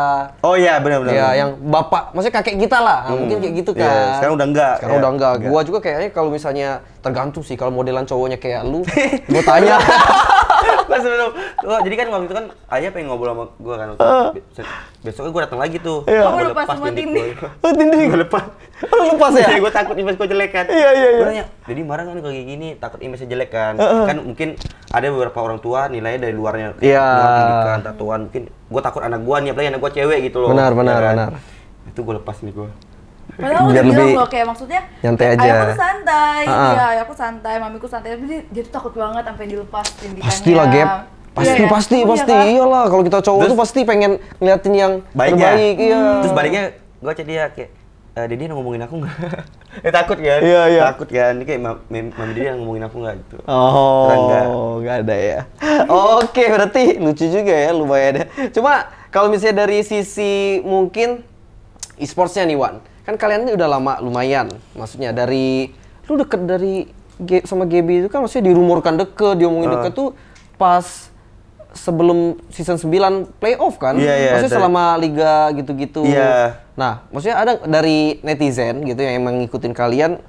Oh iya, benar-benar. Iya, yang bapak, maksudnya kakek kita lah, nah, hmm. mungkin kayak gitu kan. Yeah, sekarang udah enggak. Sekarang udah enggak. enggak. Gua juga kayaknya kalau misalnya tergantung sih kalau modelan cowoknya kayak lu, gua tanya. Pas sebelum gua, oh, jadi kan waktu itu kan ayah pengen ngobrol sama gue kan. Ah. Besoknya gue datang lagi tuh. Iya. kamu lepas semua tindik. Oh, tindik gua oh, lepas. Lu iya. lepas ya? gue takut image gue jelek kan. Iya, iya, iya. Nanya, jadi marah kan kayak gini, takut image jelek kan. Kan mungkin ada beberapa orang tua nilainya dari luarnya. Iya. Luar pendidikan, tatuan mungkin gue takut anak gua nih apalagi anak gue cewek gitu loh. Benar, iya benar, kan? benar. Itu gue lepas nih gue. Padahal aku udah bilang loh kayak maksudnya nyantai aja. Iya, ayah aku santai, iya aku santai, mamiku santai, tapi dia, tuh takut banget sampai dilepas tindikannya. lah, gap. Pasti, yeah, pasti, oh, pasti. Iya, iya. iya kan? Iyalah kalau kita cowok Terus, tuh pasti pengen ngeliatin yang baiknya. terbaik. Iya. Hmm. Terus baliknya gue cek dia kayak Uh, eh, Dedi ngomongin aku nggak? eh, takut kan? Iya, iya. Takut kan? Ini kayak mami, mami Dedi yang ngomongin aku nggak gitu. Oh, nggak ada ya. Oke, okay, berarti lucu juga ya, lumayan ada. Ya. Cuma kalau misalnya dari sisi mungkin e-sportsnya nih Wan, kan kalian ini udah lama lumayan maksudnya dari lu deket dari G, sama GB itu kan maksudnya dirumorkan deket diomongin uh. deket tuh pas sebelum season 9 playoff kan yeah, yeah, maksudnya selama liga gitu-gitu yeah. nah maksudnya ada dari netizen gitu yang emang ngikutin kalian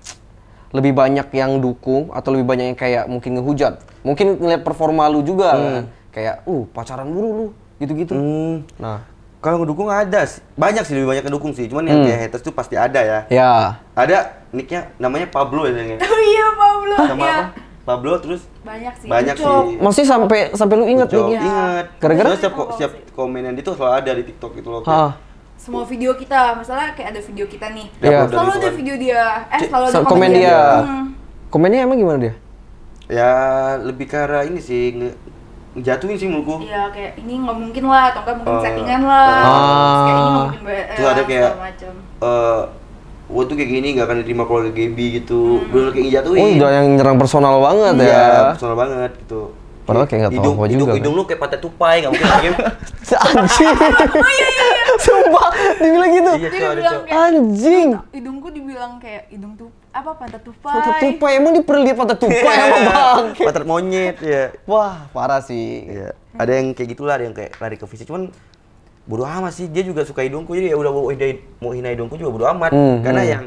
lebih banyak yang dukung atau lebih banyak yang kayak mungkin ngehujat mungkin ngeliat performa lu juga kan? hmm. kan kayak uh pacaran buru lu gitu-gitu hmm. nah kalau ngedukung ada, banyak sih lebih banyak yang dukung sih. Cuman yang di hmm. kayak haters tuh pasti ada ya. Iya. Ada nicknya namanya Pablo ya sayangnya. Oh iya Pablo. Sama ya. apa? Pablo terus banyak sih. Banyak Ucok. sih. Maksudnya sampai sampai lu inget Ucok. ya. Ingat. Gara-gara siap siap komen yang itu selalu ada di TikTok itu loh. Semua video kita, masalah kayak ada video kita nih. Ya. Selalu ada video dia. Eh selalu ada komen dia. dia. Hmm. Komennya emang gimana dia? Ya lebih ke ini sih jatuhin sih mulku iya kayak ini nggak mungkin lah atau nggak mungkin uh, settingan lah uh, kayak ini nggak mungkin tuh ada eh, kayak uh, gue kayak gini gak akan diterima kalau GB gitu hmm. belum kayak jatuhin oh udah yang nyerang personal banget iya, ya personal banget gitu Padahal kayak gak tau apa juga. Hidung, kan? Ya. hidung lu kayak patet tupai, nggak mungkin game. Gitu. Anjing. Iya, iya, Sumpah, dibilang gitu. Iya, dibilang kayak, anjing. Hidungku dibilang kayak hidung tupai apa pantat tupai. Pantat tupai emang diperlihat pantat tupai yeah. bang. Pantat monyet ya. Wah parah sih. Iya. Ada yang kayak gitulah, ada yang kayak lari ke fisik. Cuman bodo amat sih dia juga suka hidungku jadi ya udah mau hina, mau hina hidungku juga bodo amat hmm, karena hmm. yang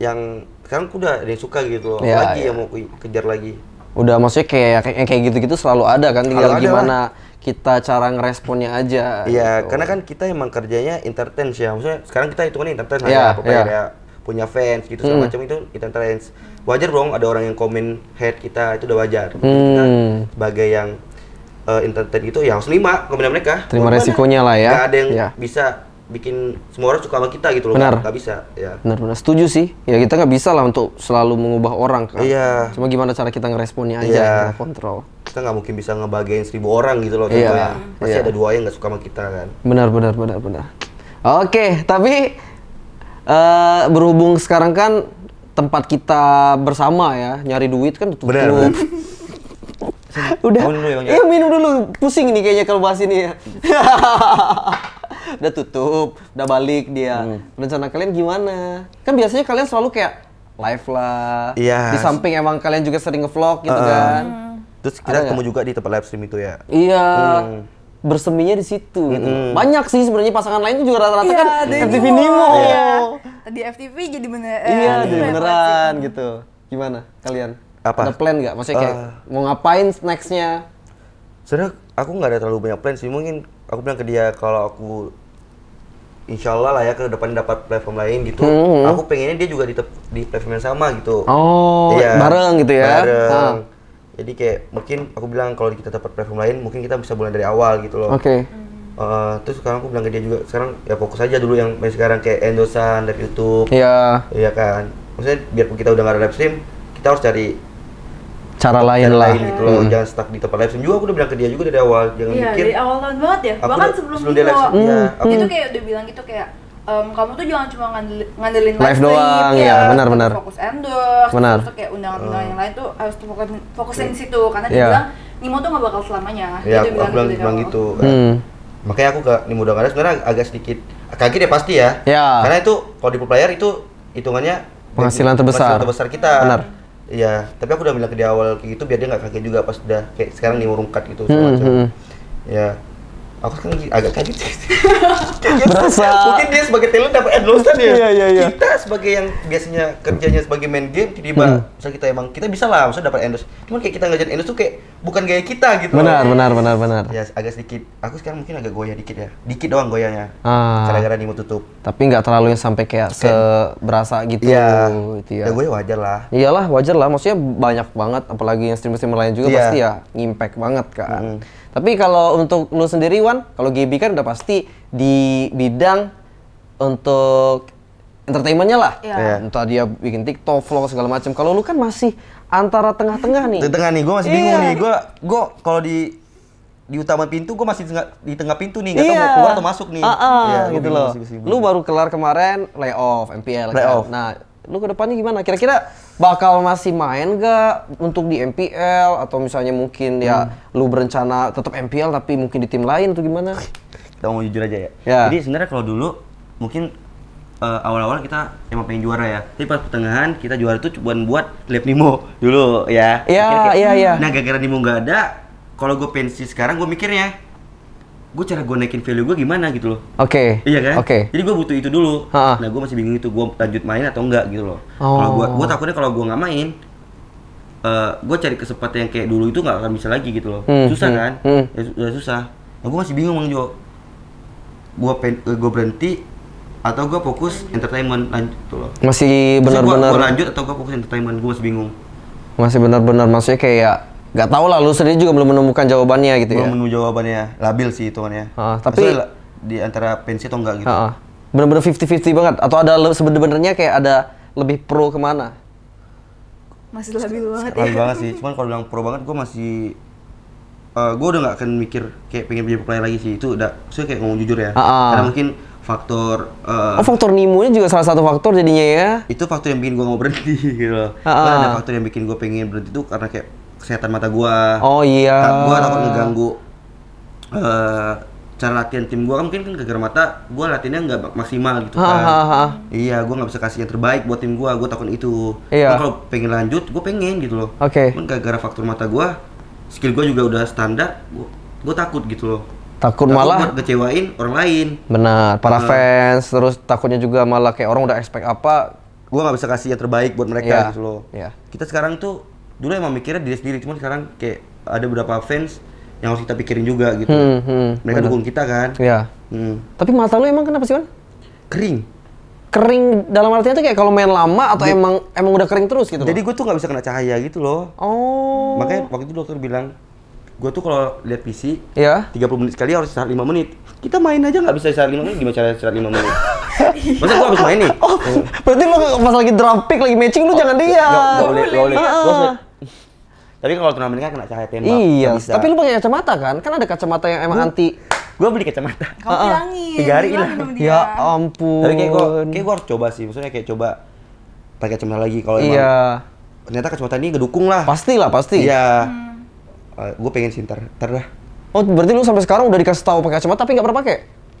yang sekarang udah ada yang suka gitu ya, lagi ya. yang mau kejar lagi udah maksudnya kayak kayak, gitu-gitu selalu ada kan tinggal selalu gimana lah. kita cara ngeresponnya aja iya gitu. karena kan kita emang kerjanya entertain sih ya maksudnya sekarang kita hitungannya entertain iya, ya, iya. ya, ya punya fans gitu segala hmm. macam itu kita trends wajar dong ada orang yang komen hate kita itu udah wajar hmm. kita sebagai yang uh, entertain gitu ya harus lima komen mereka terima resikonya lah ya nggak ada yang ya. bisa bikin semua orang suka sama kita gitu loh benar nggak bisa ya benar benar setuju sih ya kita nggak bisa lah untuk selalu mengubah orang kan iya cuma gimana cara kita ngeresponnya aja iya. kita kontrol kita nggak mungkin bisa ngebagain seribu orang gitu loh iya. pasti iya. ada dua yang nggak suka sama kita kan benar benar benar benar oke tapi uh, berhubung sekarang kan tempat kita bersama ya nyari duit kan tutup. Bener, Udah. Minum dulu ya, ya, iya, minum dulu. Pusing nih kayaknya kalau bahas ini ya. udah tutup, udah balik dia. Hmm. Rencana kalian gimana? Kan biasanya kalian selalu kayak live lah. Iya. Di samping emang kalian juga sering ngevlog gitu uh, kan. Hmm. Terus kita ketemu juga di tempat live stream itu ya. Iya. Hmm berseminya di situ mm -hmm. gitu. Banyak sih sebenarnya pasangan lain juga rata-rata yeah, kan iya. Iya. di FTV Nemo. Yeah. Di FTV jadi bener. Iya, eh, jadi beneran gitu. Gimana kalian? Apa? Ada plan nggak? Maksudnya kayak uh, mau ngapain nextnya? Sebenernya aku nggak ada terlalu banyak plan sih. Mungkin aku bilang ke dia kalau aku Insya Allah lah ya ke depan dapat platform lain gitu. Hmm. Aku pengennya dia juga di, di platform yang sama gitu. Oh, ya. bareng gitu ya. Bareng. Ah jadi kayak mungkin aku bilang kalau kita dapat platform lain mungkin kita bisa mulai dari awal gitu loh oke okay. uh, eh, terus sekarang aku bilang ke dia juga sekarang ya fokus aja dulu yang main sekarang kayak endosan dari YouTube iya yeah. iya kan maksudnya biarpun kita udah nggak ada live stream kita harus cari cara lain cara lain gitu loh hmm. jangan stuck di tempat live stream juga aku udah bilang ke dia juga dari awal jangan yeah, mikir dari awal banget ya bahkan sebelum, sebelum dia live stream, hmm. ya, aku, itu kayak udah bilang gitu kayak um, kamu tuh jangan cuma ngandel, ngandelin live, live doang ya, ya benar benar fokus endorse benar terus kayak undangan-undangan hmm. yang lain tuh harus fokus fokusin di iya. situ karena dia yeah. bilang Nimo tuh nggak bakal selamanya ya, dia aku, bilang, aku bilang, gitu, gitu kan. Hmm. makanya aku ke Nimo ada sebenarnya agak sedikit kaget ya pasti ya, Yeah. karena itu kalau di player itu hitungannya penghasilan dari, terbesar penghasilan terbesar kita benar Iya, tapi aku udah bilang ke dia awal kayak gitu biar dia nggak kaget juga pas udah kayak sekarang nih murungkat gitu hmm, hmm. Ya, aku kan agak kaget berasa mungkin dia sebagai talent dapat endorsement ya iya, iya, iya. kita sebagai yang biasanya kerjanya sebagai main game jadi tiba hmm. misalnya kita emang kita bisa lah maksudnya dapat endorse cuman kayak kita ngajarin endorse tuh kayak bukan gaya kita gitu benar benar benar benar ya agak sedikit aku sekarang mungkin agak goyah dikit ya dikit doang goyahnya ah. gara-gara nih mau tutup tapi nggak terlalu yang sampai kayak seberasa seberasa gitu ya, gitu ya. gue wajar lah iyalah wajar lah maksudnya banyak banget apalagi yang streamer-streamer lain juga ya. pasti ya ngimpact banget kan hmm tapi kalau untuk lu sendiri Wan, kalau GB kan udah pasti di bidang untuk entertainmentnya lah. Iya. Yeah. Entah dia bikin TikTok, vlog segala macam. Kalau lu kan masih antara tengah-tengah nih. Di tengah nih, gue masih bingung yeah. nih. Gue gue kalau di di utama pintu gue masih di tengah, di tengah pintu nih, Gak yeah. tau mau iya. keluar atau masuk nih. Uh -uh, yeah, gitu loh. lu baru kelar kemarin layoff MPL. Layoff. Kan? Nah, lu depannya gimana? Kira-kira bakal masih main gak untuk di MPL atau misalnya mungkin ya hmm. ya lu berencana tetap MPL tapi mungkin di tim lain atau gimana? Kita mau jujur aja ya. ya. Jadi sebenarnya kalau dulu mungkin uh, awal-awal kita emang pengen juara ya. Tapi pas pertengahan kita juara itu cuma buat lab Nimo dulu ya. Iya, iya, iya. Nah, gara-gara Nimo nggak ada, kalau gue pensi sekarang gue mikirnya gue cara gue naikin value gue gimana gitu loh. Oke. Okay. Iya kan? Oke. Okay. Jadi gue butuh itu dulu. Ha -ha. Nah gue masih bingung itu gue lanjut main atau enggak gitu loh. Oh. Kalau gue gue takutnya kalau gue nggak main, uh, eh, gue cari kesempatan yang kayak dulu itu nggak akan bisa lagi gitu loh. Hmm. Susah hmm. kan? Hmm. Ya, udah ya susah. Nah gue masih bingung bang Jo. Gue eh, gue berhenti atau gue fokus entertainment lanjut gitu loh. Masih benar-benar. Gue lanjut atau gue fokus entertainment gue masih bingung. Masih benar-benar maksudnya kayak nggak tahu lah lu sendiri juga belum menemukan jawabannya gitu belum ya. Belum menemukan jawabannya. Labil sih hitungannya. Uh, tapi Maksudnya, di antara pensi atau enggak gitu. Uh, uh. Bener-bener 50-50 banget atau ada sebenarnya kayak ada lebih pro kemana? Masih labil banget labil ya. Labil banget sih. Cuman kalau bilang pro banget gue masih uh, eh, gue udah nggak akan mikir kayak pengen jadi player lagi sih itu udah saya kayak ngomong jujur ya uh -uh. karena mungkin faktor uh, oh faktor nimunya juga salah satu faktor jadinya ya itu faktor yang bikin gue mau berhenti gitu loh uh -uh. ada faktor yang bikin gue pengen berhenti tuh karena kayak kesehatan mata gua. Oh iya. Tak, gua takut mengganggu uh, eh, cara latihan tim gua kan mungkin kan gara mata gua latihannya nggak maksimal gitu kan. Ha, ha, ha. Iya, gua nggak bisa kasih yang terbaik buat tim gua. Gua takut itu. Iya. kalau pengen lanjut, gua pengen gitu loh. Oke. Okay. gara-gara faktor mata gua, skill gua juga udah standar, gua, gua takut gitu loh. Takut, takut malah kecewain orang lain. Benar, para uh, fans terus takutnya juga malah kayak orang udah expect apa, gua nggak bisa kasih yang terbaik buat mereka yeah. gitu loh. Iya. Kita sekarang tuh dulu emang mikirnya diri sendiri cuman sekarang kayak ada beberapa fans yang harus kita pikirin juga gitu hmm, hmm, mereka bener. dukung kita kan ya hmm. tapi mata lu emang kenapa sih kan kering kering dalam artinya tuh kayak kalau main lama atau jadi, emang emang udah kering terus gitu jadi gue tuh nggak bisa kena cahaya gitu loh oh makanya waktu itu dokter bilang gue tuh kalau lihat PC ya tiga 30 menit sekali harus istirahat lima menit kita main aja nggak bisa istirahat lima menit gimana cara istirahat lima menit masa gue harus main nih oh, berarti lu pas lagi draft pick lagi matching lu oh, jangan dia gak, gak boleh, gak boleh. Ah, ah. Tapi kalau turnamen kan kena cahaya tembak. Iya. Bisa. Tapi lu pakai kacamata kan? Kan ada kacamata yang emang hmm. anti. Gue beli kacamata. Kau bilangin. Tiga hari hilang. Ya ampun. Tapi kayak gue, kayak gue harus coba sih. Maksudnya kayak coba pakai kacamata lagi kalau iya. emang. Iya. Ternyata kacamata ini ngedukung lah. Pasti lah pasti. Iya. Hmm. Uh, eh, gue pengen sih ntar, ntar dah. Oh berarti lu sampai sekarang udah dikasih tahu pakai kacamata tapi nggak pernah pakai?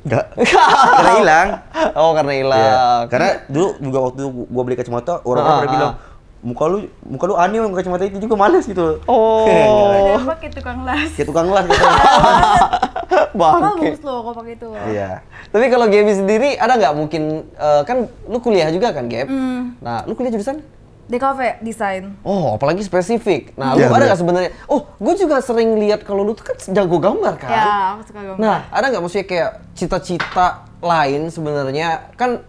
Enggak. karena hilang. Oh, karena iya. hilang. Ya. Karena dulu juga waktu gue beli kacamata, orang-orang ah, pada ah, bilang, ah muka lu muka lu aneh muka kacamata itu juga males gitu oh iya, iya, iya. pakai tukang las kayak tukang las gitu bagus loh kalau pakai itu iya tapi kalau Gaby sendiri ada nggak mungkin uh, kan lu kuliah juga kan Gaby mm. nah lu kuliah jurusan Di kafe, desain. Oh, apalagi spesifik. Nah, yeah, lu ada nggak sebenarnya? Oh, gue juga sering lihat kalau lu tuh kan jago gambar kan. Ya, yeah, aku suka gambar. Nah, ada nggak maksudnya kayak cita-cita lain sebenarnya kan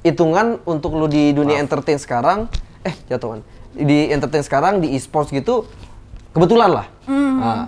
hitungan untuk lu di dunia Maaf. entertain sekarang eh jatuhan di entertain sekarang di esports gitu kebetulan lah mm. nah,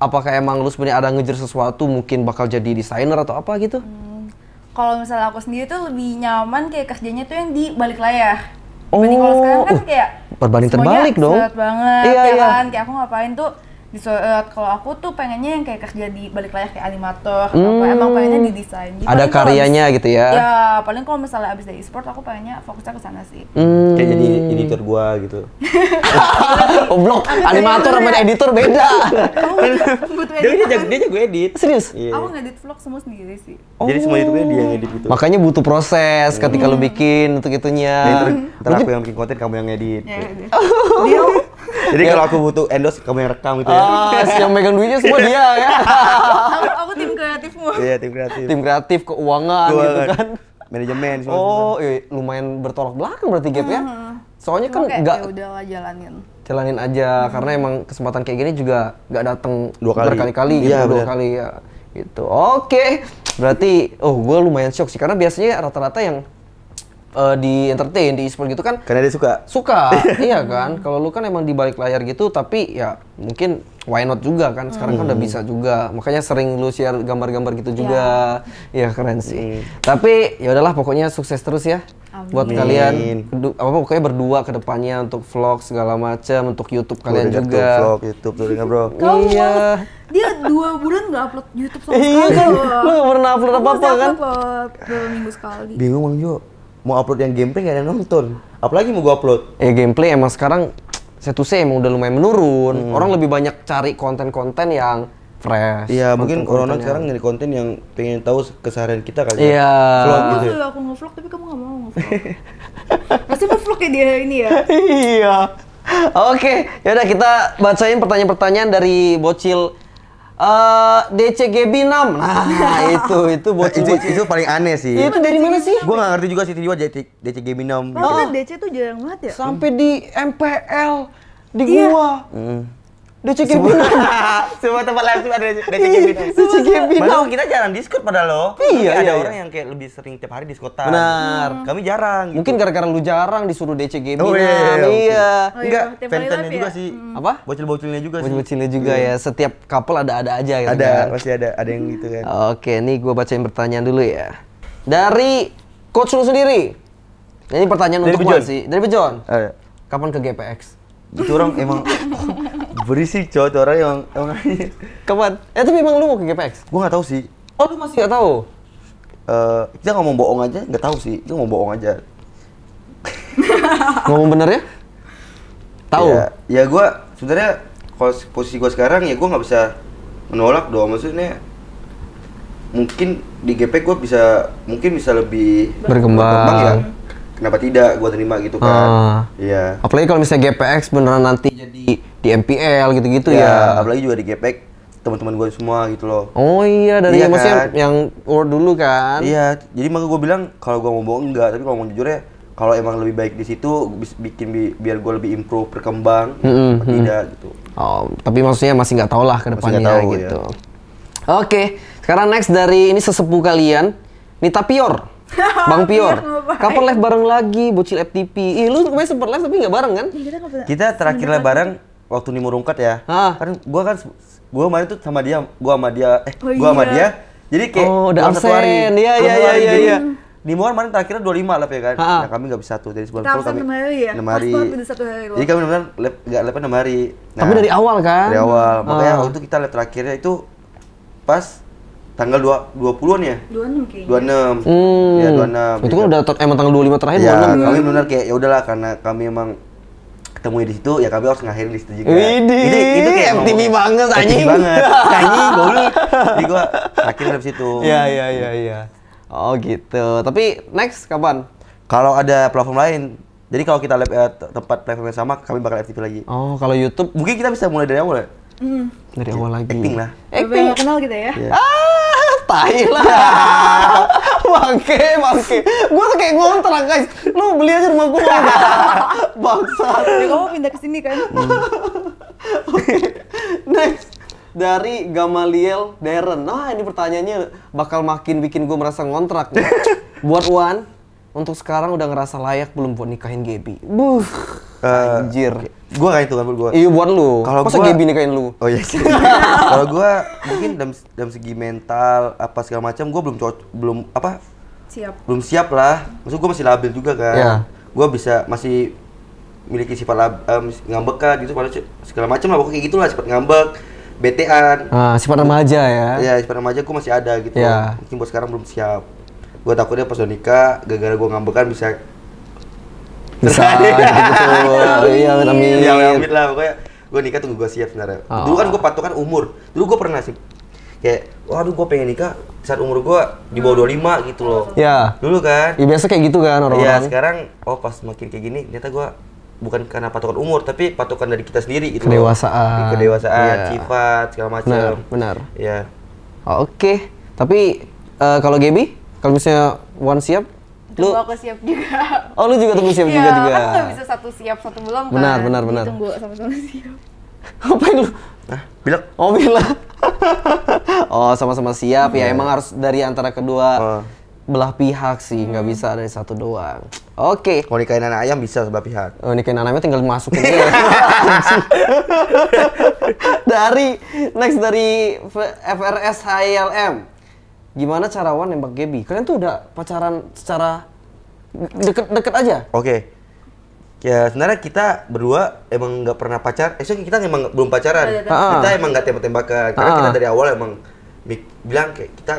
apakah emang lu sebenarnya ada ngejar sesuatu mungkin bakal jadi desainer atau apa gitu mm. kalau misalnya aku sendiri tuh lebih nyaman kayak kerjanya tuh yang di balik layar Oh, kalau sekarang kan kayak berbanding terbalik dong. banget, iya, ya iya. kan? Kayak aku ngapain tuh disuruh eh, kalau aku tuh pengennya yang kayak kerja di balik layar kayak animator hmm. apa emang pengennya di desain gitu ada karyanya abis, gitu ya ya paling kalau misalnya abis dari sport aku pengennya fokusnya ke sana sih hmm. kayak jadi editor gua gitu oblok oh, animator sama editor beda kan dia butuh edit dia, dia jago edit serius yeah. aku ngedit vlog semua sendiri sih oh. jadi semua itu kan dia yang edit gitu makanya butuh proses hmm. ketika lu hmm. bikin untuk itunya ntar aku yang bikin konten kamu yang edit ya, ya. gitu. oh. jadi kalau aku butuh endorse kamu yang rekam gitu oh, ya Mas, yang megang duitnya semua dia ya. aku, aku tim kreatifmu. Iya, tim kreatif. Tim kreatif, keuangan, gitu keuangan. gitu kan. Manajemen semua. Oh, iya, lumayan bertolak belakang berarti Gap ya. Mm-hmm. Soalnya Cuma kan enggak ya udahlah jalanin. Jalanin aja hmm. karena emang kesempatan kayak gini juga nggak datang dua kali. berkali-kali iya, gitu, dua kali ya. Gitu. Oke. Berarti oh, gue lumayan shock sih karena biasanya rata-rata yang uh, di entertain di e-sport gitu kan karena dia suka suka iya kan kalau lu kan emang di balik layar gitu tapi ya mungkin why not juga kan sekarang hmm. kan udah hmm. bisa juga makanya sering lu share gambar-gambar gitu juga ya, ya keren sih hmm. tapi ya udahlah pokoknya sukses terus ya Amin. buat kalian apa pokoknya berdua kedepannya untuk vlog segala macam untuk YouTube kalian Tuh, juga vlog YouTube tuh dengar bro Kau iya dia dua bulan nggak upload YouTube sama iya, sekali iya kan lu nggak pernah upload apa apa kan upload dua minggu sekali bingung bang Jo mau upload yang gameplay gak ada yang nonton apalagi mau gua upload ya gameplay emang sekarang saya tuh emang udah lumayan menurun hmm. orang lebih banyak cari konten-konten yang fresh. Iya, mungkin corona sekarang nyari konten yang pengen tahu keseharian kita kali ya. Iya. Vlog gitu. Ya. aku nge-vlog tapi kamu gak mau nge-vlog. Pasti nge-vlog ya dia ini ya. iya. Oke, okay. yaudah kita bacain pertanyaan-pertanyaan dari bocil uh, eh, DCGB 6. Nah, itu itu bocil, nah, itu, itu paling aneh sih. Itu dari mana sih? Gua nggak ngerti juga sih tiba DCGB 6. oh, gitu. DC tuh jarang banget ya. Sampai di MPL di iya. gua. Iya. Mm. Ducuki Pinang. Semua tempat live stream ada cuci Pinang. Cuci Pinang. Malah kita jarang diskot pada lo. Iya, ada iya, orang iya. yang kayak lebih sering tiap hari diskotan. Benar. Hmm. Kami jarang. Gitu. Mungkin gara-gara lu jarang disuruh DC Pinang. Oh, iya. iya. iya. iya. Oh, Enggak, fan-fannya juga ya? sih. Hmm. Apa? Bocil-bocilnya juga Bocil -bocilnya sih. Bocil-bocilnya juga ya. Setiap couple ada-ada aja gitu Ada, kan? pasti ada. Ada yang gitu kan. Oke, nih gua bacain pertanyaan dulu ya. Dari coach lu sendiri. Ini pertanyaan untuk gue sih. Dari Bejon. Oh, Kapan ke GPX? Itu orang emang berisik cowok orang yang emang kapan eh tapi emang lu mau ke GPX gua nggak tahu sih oh lu masih nggak tahu uh, eh, dia ngomong bohong aja nggak tahu sih Itu ngomong bohong aja ngomong bener ya tahu ya, ya gua sebenarnya posisi gue sekarang ya gue nggak bisa menolak dong maksudnya mungkin di GP gue bisa mungkin bisa lebih berkembang, berkembang ya kenapa tidak gue terima gitu kan ah. iya uh, apalagi kalau misalnya GPX beneran nanti di di MPL gitu-gitu ya, ya. apalagi juga di GPEK teman-teman gue semua gitu loh. Oh iya dari iya, yang kan? yang world dulu kan. Iya, jadi maka gue bilang kalau gue mau bohong enggak, tapi kalau mau jujur ya kalau emang lebih baik di situ bikin bi biar gue lebih improve berkembang mm -hmm. tidak gitu. Oh, tapi maksudnya masih nggak tahu lah ke gak tahu, gitu. Ya. Oke, sekarang next dari ini sesepuh kalian, Nita Pior. Bang Pior, iya, kapan live bareng lagi bocil FTP? Ih, lu kemarin sempet live tapi nggak bareng kan? Kita terakhir live bareng waktu di Murungkat ya. Ha. Kan gua kan gua kemarin tuh sama dia, gua sama dia, eh oh, gua iya. sama dia. Jadi kayak oh, udah absen. Iya, iya, satu hari. Iya, iya, iya, iya, iya. Di kemarin terakhirnya 25 live ya kan? Ha. Nah, kami nggak bisa tuh. Jadi sebulan full kami 6 ya? 6 hari. Jadi kami benar live nggak live 6 hari. Nah, tapi dari awal kan? Dari awal. Makanya ah. waktu kita live terakhirnya itu pas tanggal 20-an ya? 26 kayaknya. 26. Hmm. Ya 26. Itu kan ya. udah emang tanggal 25 terakhir ya, 26. kami benar kayak ya udahlah karena kami emang ketemu di situ ya kami harus ngakhirin di situ juga. Ini itu, itu kayak MTV mau, banget anjing. banget. anjing goblok. Jadi gua akhir di situ. Iya iya iya iya. Oh gitu. Tapi next kapan? Kalau ada platform lain, jadi kalau kita lab, eh, tempat platform yang sama, kami bakal FTP lagi. Oh, kalau YouTube mungkin kita bisa mulai dari awal ya? Mm. Dari awal lagi. Acting lah. Acting. kenal kita ya. Yeah. Ah! tai lah. Ya. bangke, bangke. Gue tuh kayak ngontrak guys. Lu beli aja rumah gue. Bangsa. Ya kamu pindah ke sini kan? Hmm. Oke. Okay. Next dari Gamaliel Darren. Nah, ini pertanyaannya bakal makin bikin gue merasa ngontrak. Buat Wan, untuk sekarang udah ngerasa layak belum buat nikahin Gaby? Buh, uh, anjir. Gua kayak itu kan gua. Iya buat lu. Kalau gua Gaby nikahin lu. Oh iya. Kalau gua mungkin dalam dalam segi mental apa segala macam gua belum cocok belum apa? Siap. Belum siap lah. Maksud gua masih labil juga kan. Yeah. Gua bisa masih miliki sifat lab, um, ngambekan gitu segala macam lah pokoknya gitulah sifat ngambek betean ah, sifat remaja ya Iya, sifat remaja gua masih ada gitu Yeah. mungkin buat sekarang belum siap gue takutnya pas udah nikah gara-gara gue ngambekan bisa bisa gitu iya amin ya amin lah pokoknya gue nikah tunggu gue siap sebenarnya oh. dulu kan gue patokan umur dulu gue pernah sih kayak waduh gue pengen nikah saat umur gue di bawah dua lima gitu loh ya dulu kan ya biasa kayak gitu kan orang-orang ya sekarang oh pas makin kayak gini ternyata gue bukan karena patokan umur tapi patokan dari kita sendiri itu kedewasaan loh. kedewasaan yeah. sifat segala macam benar, benar ya oke okay. tapi uh, kalau Gaby kalau misalnya one siap, Tunggu lu aku siap juga. Oh, lu juga tunggu siap iya, juga juga. Aku bisa satu siap satu belum kan. Benar, benar, benar. Tunggu sama-sama siap. Ngapain lu? Hah? bilang. Oh, bilang. oh, sama-sama siap ya. Iya. Emang harus dari antara kedua ah. belah pihak sih, nggak bisa dari satu doang. Oke. Okay. Kalau nikahin anak ayam bisa sebelah pihak. Oh, nikahin anak ayam tinggal masukin aja. dari next dari FRS HLM gimana cara Wan nembak Gaby? Kalian tuh udah pacaran secara deket-deket aja? Oke. Okay. Ya sebenarnya kita berdua emang nggak pernah pacar. Eh kita emang belum pacaran. Iya, iya. Kita ah. emang nggak tembak-tembakan. Karena kita ah. dari awal emang bilang kayak kita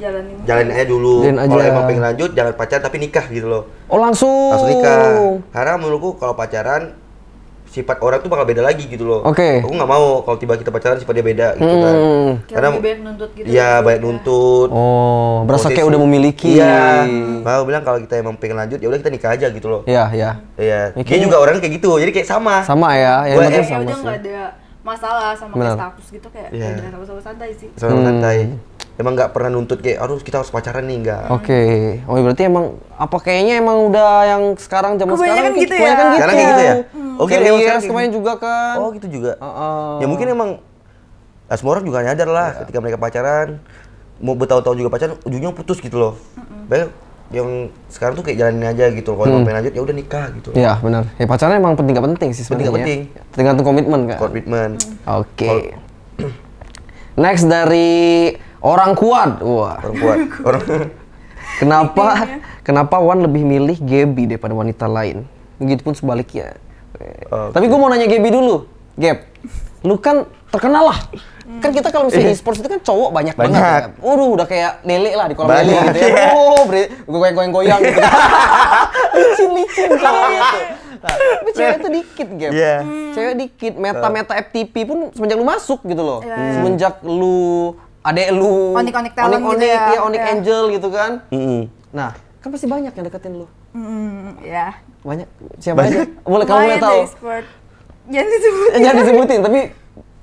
jalanin aja dulu kalau emang pengen lanjut jangan pacaran tapi nikah gitu loh oh langsung langsung nikah karena menurutku kalau pacaran sifat orang tuh bakal beda lagi gitu loh. Oke. Okay. Aku nggak mau kalau tiba kita pacaran sifat dia beda gitu kan. hmm. kan. Karena Karena banyak nuntut gitu. Iya, banyak ya? nuntut. Oh, berasa kayak udah memiliki. Iya. Mau bilang kalau kita emang pengen lanjut ya udah kita nikah aja gitu loh. Iya, iya. Iya. Dia juga orangnya kayak gitu. Jadi kayak sama. Sama ya. Yang gua, eh, sama ya masalah sama kayak status gitu kayak yeah. dengan sama-sama santai sih. Sama-sama hmm. santai. Emang nggak pernah nuntut kayak harus kita harus pacaran nih enggak. Oke. Okay. Oh ya berarti emang apa kayaknya emang udah yang sekarang zaman sekarang gitu ya. gitu. Sekarang ya? gitu ya. Hmm. Oke, okay, iya, emang iya, kemarin gitu. juga kan. Oh, gitu juga. Uh -uh. Ya mungkin emang nah, semua orang juga nyadar lah yeah. ketika mereka pacaran mau bertahun-tahun juga pacaran ujungnya putus gitu loh. -uh yang sekarang tuh kayak jalanin aja gitu kalau hmm. pengen lanjut ya udah nikah gitu ya benar ya pacaran emang penting gak penting sih sebenarnya penting gak penting tergantung komitmen kan komitmen oke okay. next dari orang kuat wah orang kuat orang kenapa iya. kenapa Wan lebih milih Gaby daripada wanita lain begitupun sebaliknya okay. tapi gue mau nanya Gaby dulu Gap lu kan terkenal lah. Hmm. Kan kita kalau misalnya iya. e-sports itu kan cowok banyak, banyak. banget. Ya. Kan? Waduh, udah kayak lele lah di kolam lele gitu ya. Yeah. Oh, goyang-goyang gitu. Licin-licin cowok itu. Nah, tapi cewek itu dikit, Gap. Yeah. Hmm. Cewek dikit. Meta-meta FTP pun semenjak lu masuk gitu loh. Yeah. Semenjak lu adek lu onik onik talent onik, -onik gitu ya, ya onik yeah. angel gitu kan mm -hmm. nah kan pasti banyak yang deketin lu mm, ya yeah. banyak siapa banyak. aja boleh kamu yang tahu Jangan disebutin. Eh, jangan disebutin, tapi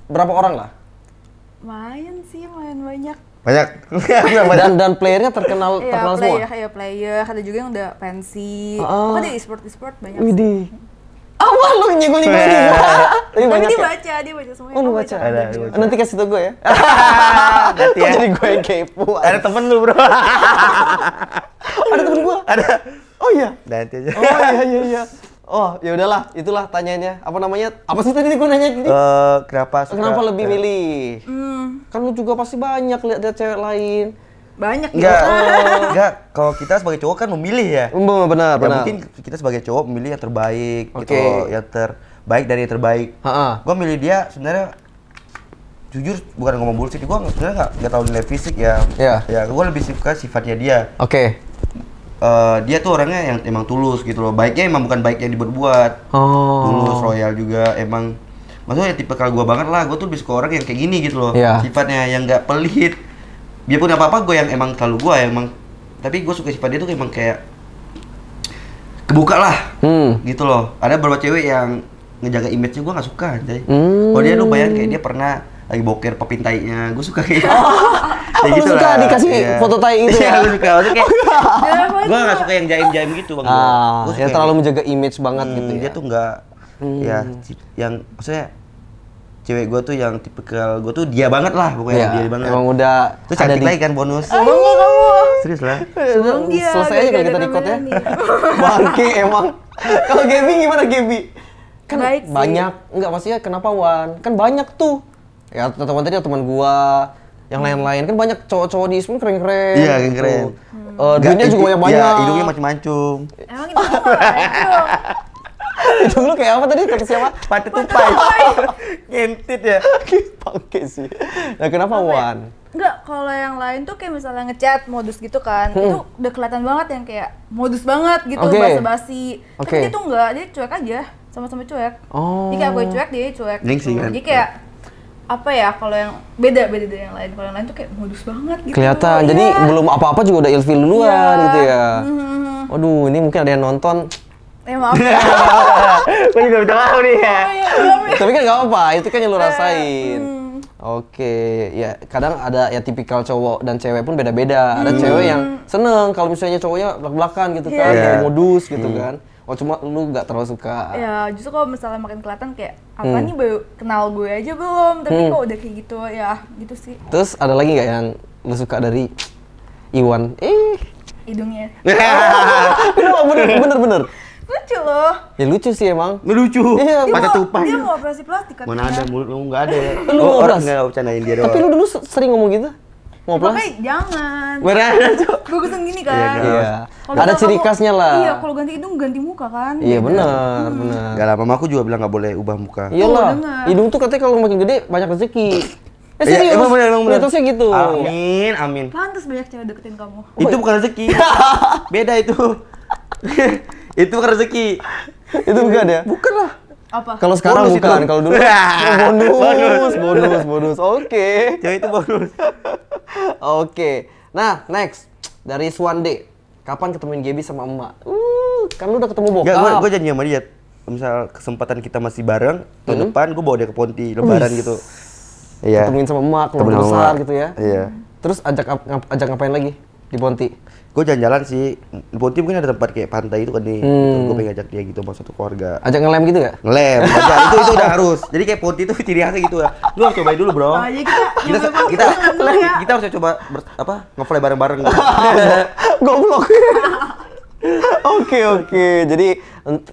berapa orang lah? Main sih, main banyak. Banyak. dan dan playernya terkenal ya, terkenal player, semua. Iya, player, ada juga yang udah pensi. uh. oh ada e-sport e-sport banyak. Widih. Oh, wah, lu nyinggung nyinggung dia. Tapi, dia ya? baca, ya? dia baca semua. Oh, lu oh, baca. baca. Ada, baca. Nanti kasih tau gue ya. Nanti ya. jadi gue yang kepo. Ada temen lu, Bro. ada temen gue? Ada. Oh iya. Nanti aja. Oh iya iya iya. Oh, ya udahlah, itulah tanyanya. Apa namanya? Apa sih tadi gue nanya gini? Uh, eh, kenapa suka, Kenapa lebih ya. milih? Hmm. Kan lu juga pasti banyak lihat cewek lain. Banyak Enggak. Oh. Enggak, kalau kita sebagai cowok kan memilih ya. Benar, benar. Ya, mungkin kita sebagai cowok memilih yang terbaik okay. gitu, yang terbaik dari yang terbaik. Gua milih dia sebenarnya jujur bukan ngomong bullshit, gua sebenarnya nggak nggak tahu nilai fisik ya. Yeah. Ya, gua lebih suka sifatnya dia. Oke. Okay uh, dia tuh orangnya yang emang tulus gitu loh. Baiknya emang bukan baik yang dibuat-buat. Oh. Tulus, royal juga emang maksudnya tipe kalau gue banget lah, gue tuh bisa ke orang yang kayak gini gitu loh. Yeah. Sifatnya yang nggak pelit. dia punya apa-apa gue yang emang terlalu gue emang tapi gue suka sifat dia tuh emang kayak kebuka lah hmm. gitu loh ada beberapa cewek yang ngejaga image-nya gue nggak suka jadi hmm. kalau dia lu bayang kayak dia pernah lagi boker pepintainya gue suka kayak oh. gitu suka dikasih ya. foto tai itu iya, ya, ya gue suka maksudnya kayak iya, gue gak suka yang jaim-jaim gitu bang. Ah, gua yang terlalu gitu. menjaga image banget hmm, gitu. Ya. Dia tuh gak hmm. ya yang maksudnya cewek gue tuh yang tipikal gue tuh dia banget lah pokoknya yeah, dia banget emang udah terus ada lagi kan bonus sombong lo kamu serius lah dia selesai aja kalau kita record ya bangke emang kalau Gaby gimana Gaby kan Baik banyak sih. enggak maksudnya kenapa Wan kan banyak tuh ya teman tadi teman gua yang lain-lain kan banyak cowok-cowok di pun keren-keren iya gitu. keren-keren gitu. hmm. uh, duitnya juga banyak-banyak iya hidungnya macam-macam emang itu Hidung lu kayak apa tadi? Kata siapa? Pati tupai. Ngentit ya. Pakai sih. Nah kenapa okay. Ya? Wan? Enggak, kalau yang lain tuh kayak misalnya ngechat modus gitu kan, hmm. itu udah kelihatan banget yang kayak modus banget gitu, okay. basa-basi. Okay. Tapi dia tuh enggak, dia cuek aja, sama-sama cuek. Oh. Jadi kayak oh. gue cuek, dia cuek. Gitu. kan. Jadi kayak apa ya kalau yang beda beda dari yang lain kalau yang lain tuh kayak modus banget gitu kelihatan iya. jadi belum apa apa juga udah ilfil duluan ya. gitu ya hmm. ini mungkin ada yang nonton eh, ya maaf ya. gue juga minta maaf nih ya, tapi kan gak apa apa itu kan yang lo eh, rasain hmm. Oke, ya kadang ada ya tipikal cowok dan cewek pun beda-beda. Hmm. Ada mm. cewek yang seneng kalau misalnya cowoknya belak-belakan gitu yeah. kan, yeah. Iya. modus gitu hmm. kan. Oh cuma lu nggak terlalu suka. Ya justru kalau misalnya makin kelihatan kayak apa hmm. nih baru kenal gue aja belum, tapi hmm. kok udah kayak gitu ya gitu sih. Terus ada lagi nggak yang lu suka dari Iwan? eh hidungnya. Kenapa ya, bener bener bener? Lucu loh. Ya lucu sih emang. Lucu. Iya, pakai tupai. Dia gitu. mau operasi plastik kan Mana ada mulut lu nggak ada ya. lu orang nggak bercandain dia doang. Tapi lu dulu sering ngomong gitu? mau makanya jangan berani tuh gugusan gini iya, kan iya, iya. kalo ada ciri khasnya lah iya kalau ganti hidung ganti muka kan iya gitu. benar hmm. benar gak lama aku juga bilang nggak boleh ubah muka iya oh, hidung tuh katanya kalau makin gede banyak rezeki Eh, ya, emang bener, emang bener. Mitosnya gitu. Amin, amin. Pantas banyak cewek deketin kamu. Itu bukan rezeki. Beda itu. itu bukan rezeki. itu bukan ya? Bukan lah apa? Kalau sekarang bonus bukan, kalau dulu bonus, bonus, bonus, bonus. Oke. Okay. jadi itu bonus. Oke. Okay. Nah, next dari Swan D Kapan ketemuin Gaby sama emak? Uh, kan lu udah ketemu bokap. Gak, gue janji sama dia. Misal kesempatan kita masih bareng, tahun hmm? depan gue bawa dia ke Ponti, lebaran Uish. gitu. Iya. Ketemuin sama emak, keluarga besar gitu ya. Iya. Terus ajak ajak ngapain lagi di Ponti? gue jalan-jalan sih Bonti mungkin ada tempat kayak pantai itu kan nih gitu. hmm. gue pengen ajak dia gitu sama satu keluarga ajak ngelem gitu gak? ngelem ajak itu itu udah harus jadi kayak putih itu ciri khasnya gitu ya lu harus cobain dulu bro nah, kita kita kita, kita, kita harus coba ber, apa ngefly bareng-bareng gue goblok Oke oke, jadi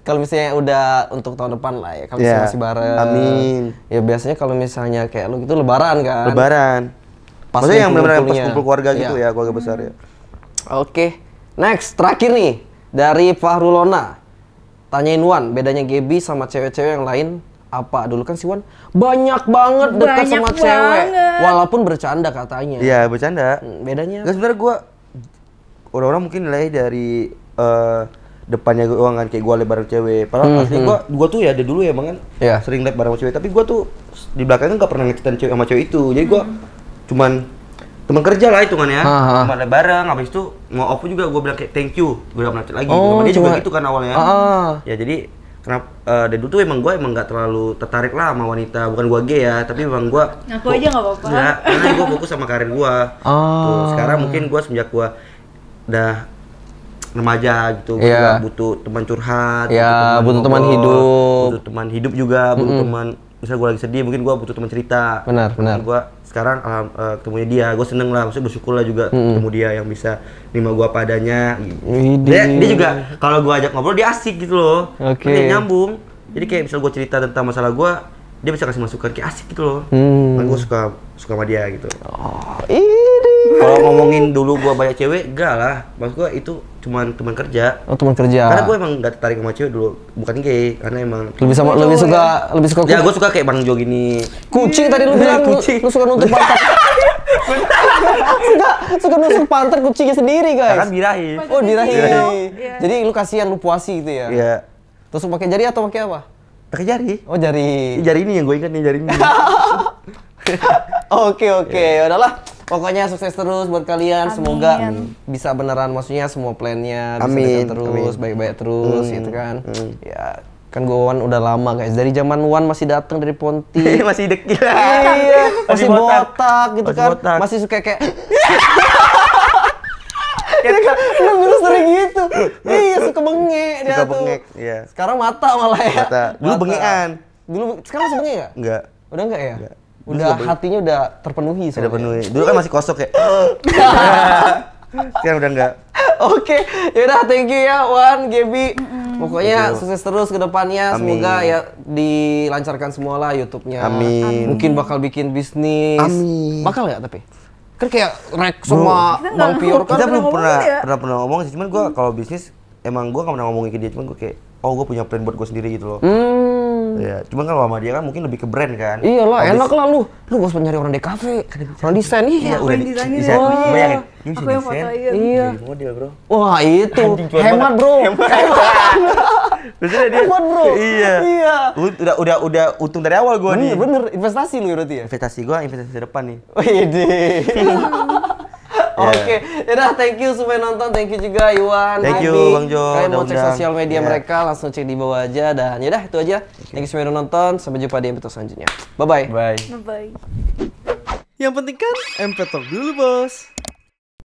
kalau misalnya udah untuk tahun depan lah ya, kalau yeah. Ya. masih bareng. Amin. Ya biasanya kalau misalnya kayak lu gitu lebaran kan. Lebaran. Pas Maksudnya yang benar-benar pas kumpul keluarga gitu iya. ya, keluarga besar ya. Oke, next terakhir nih dari Fahrulona. Tanyain Wan, bedanya Gebi sama cewek-cewek yang lain apa dulu kan si Wan banyak banget dekat sama banget. cewek walaupun bercanda katanya iya bercanda hmm, bedanya Gak sebenarnya gue orang-orang mungkin nilai dari uh, depannya gue kan kayak gue lebar cewek padahal hmm, aslinya hmm. gue gue tuh ya dari dulu ya bang kan yeah. sering lebaran sama cewek tapi gue tuh di belakangnya nggak pernah ngecetan cewek sama cewek itu jadi gue hmm. cuman teman kerja lah hitungannya teman bareng habis itu mau off juga gue bilang kayak thank you gue udah menarik lagi oh, dia juga gitu kan awalnya ah, ya jadi kenapa uh, eh, dari dulu tuh emang gue emang gak terlalu tertarik lah sama wanita bukan gue gay ya tapi emang gue ngaku aja gak apa-apa ya karena gue fokus sama karir gue tuh, gitu. oh. sekarang mungkin gue semenjak gue udah remaja gitu yeah. butuh teman curhat ya yeah, butuh teman hidup butuh teman hidup juga butuh teman misalnya gue lagi sedih mungkin gue butuh teman cerita benar benar gue sekarang alham, uh, eh, ketemu dia gue seneng lah maksudnya bersyukur lah juga mm -hmm. ketemu dia yang bisa nima gue padanya gitu. dia, dia juga kalau gue ajak ngobrol dia asik gitu loh okay. dia nyambung jadi kayak misalnya gue cerita tentang masalah gue dia bisa kasih masukan kayak asik gitu loh hmm. gue suka suka sama dia gitu oh iya kalau ngomongin dulu gua banyak cewek enggak lah maksud gua itu cuma teman kerja oh teman kerja karena gua emang gak tertarik sama cewek dulu bukan gay karena emang lebih sama lebih suka ya. lebih suka ya gua suka kayak bang Jo gini kucing tadi lu bilang kucing. Lu, suka nutup pantat suka suka nusuk pantat kucingnya sendiri guys nah, kan birahi oh birahi, birahi. Iya. Yeah. jadi lu kasihan lu puasi gitu ya iya yeah. terus pakai jari atau pakai apa pakai jari oh jari jari ini yang gua ingat nih jari ini oke oke ya udahlah Pokoknya sukses terus buat kalian. Amin. Semoga bisa beneran maksudnya semua plannya Amin. terus, baik-baik terus gitu hmm. gitu kan. Hmm. Ya kan gue Wan udah lama guys dari zaman Wan masih datang dari Ponti masih dekil iya masih, iya. masih botak. botak gitu masih kan botak. masih suka kayak kan, dulu sering gitu. Iya, suka bengek dia suka tuh. bengek, iya. Sekarang mata malah ya. Mata. Dulu mata. Dulu sekarang masih bengek enggak? Enggak. Udah enggak ya? Enggak udah hatinya udah terpenuhi sudah Udah penuhi. Dulu kan masih kosong ya Sekarang udah enggak. Oke, okay. yaudah thank you ya Wan, Gaby. Pokoknya Aduh. sukses terus ke depannya. Semoga ya dilancarkan semua lah YouTube-nya. Amin. Mungkin bakal bikin bisnis. Amin. Bakal ya tapi? Kan kayak rek semua Bang Pior kan. Kita belum pernah ya? pernah pernah ngomong sih, cuman gua hmm. kalau bisnis emang gue gak pernah ngomongin ke dia, cuman gue kayak oh gue punya plan buat gue sendiri gitu loh. Hmm Iya, Ya, cuman kan dia kan mungkin lebih ke brand kan. Iya lah enak lah lu. Lu gak usah nyari orang di kafe, orang desain. Iya, ya, udah desain. Desain. Wah, oh, iya. bayangin. Ini bisa desain. Iya. model, Bro. Wah, itu. Hemat, Bro. Hemat. dia hemat, Bro. Iya. Iya. Lu udah udah udah untung dari awal gua nih. Bener, bener. Investasi lu ya berarti ya? Investasi gua, investasi depan nih. Wih, Oke, okay. Ya. yaudah thank you semua yang nonton, thank you juga Iwan, thank Abi. you Bang Jo. Kalian mau cek sosial media yeah. mereka langsung cek di bawah aja dan yaudah itu aja. Thank you semua yang nonton, sampai jumpa di episode selanjutnya. Bye bye. Bye. Bye. Yang penting kan MP Talk dulu bos.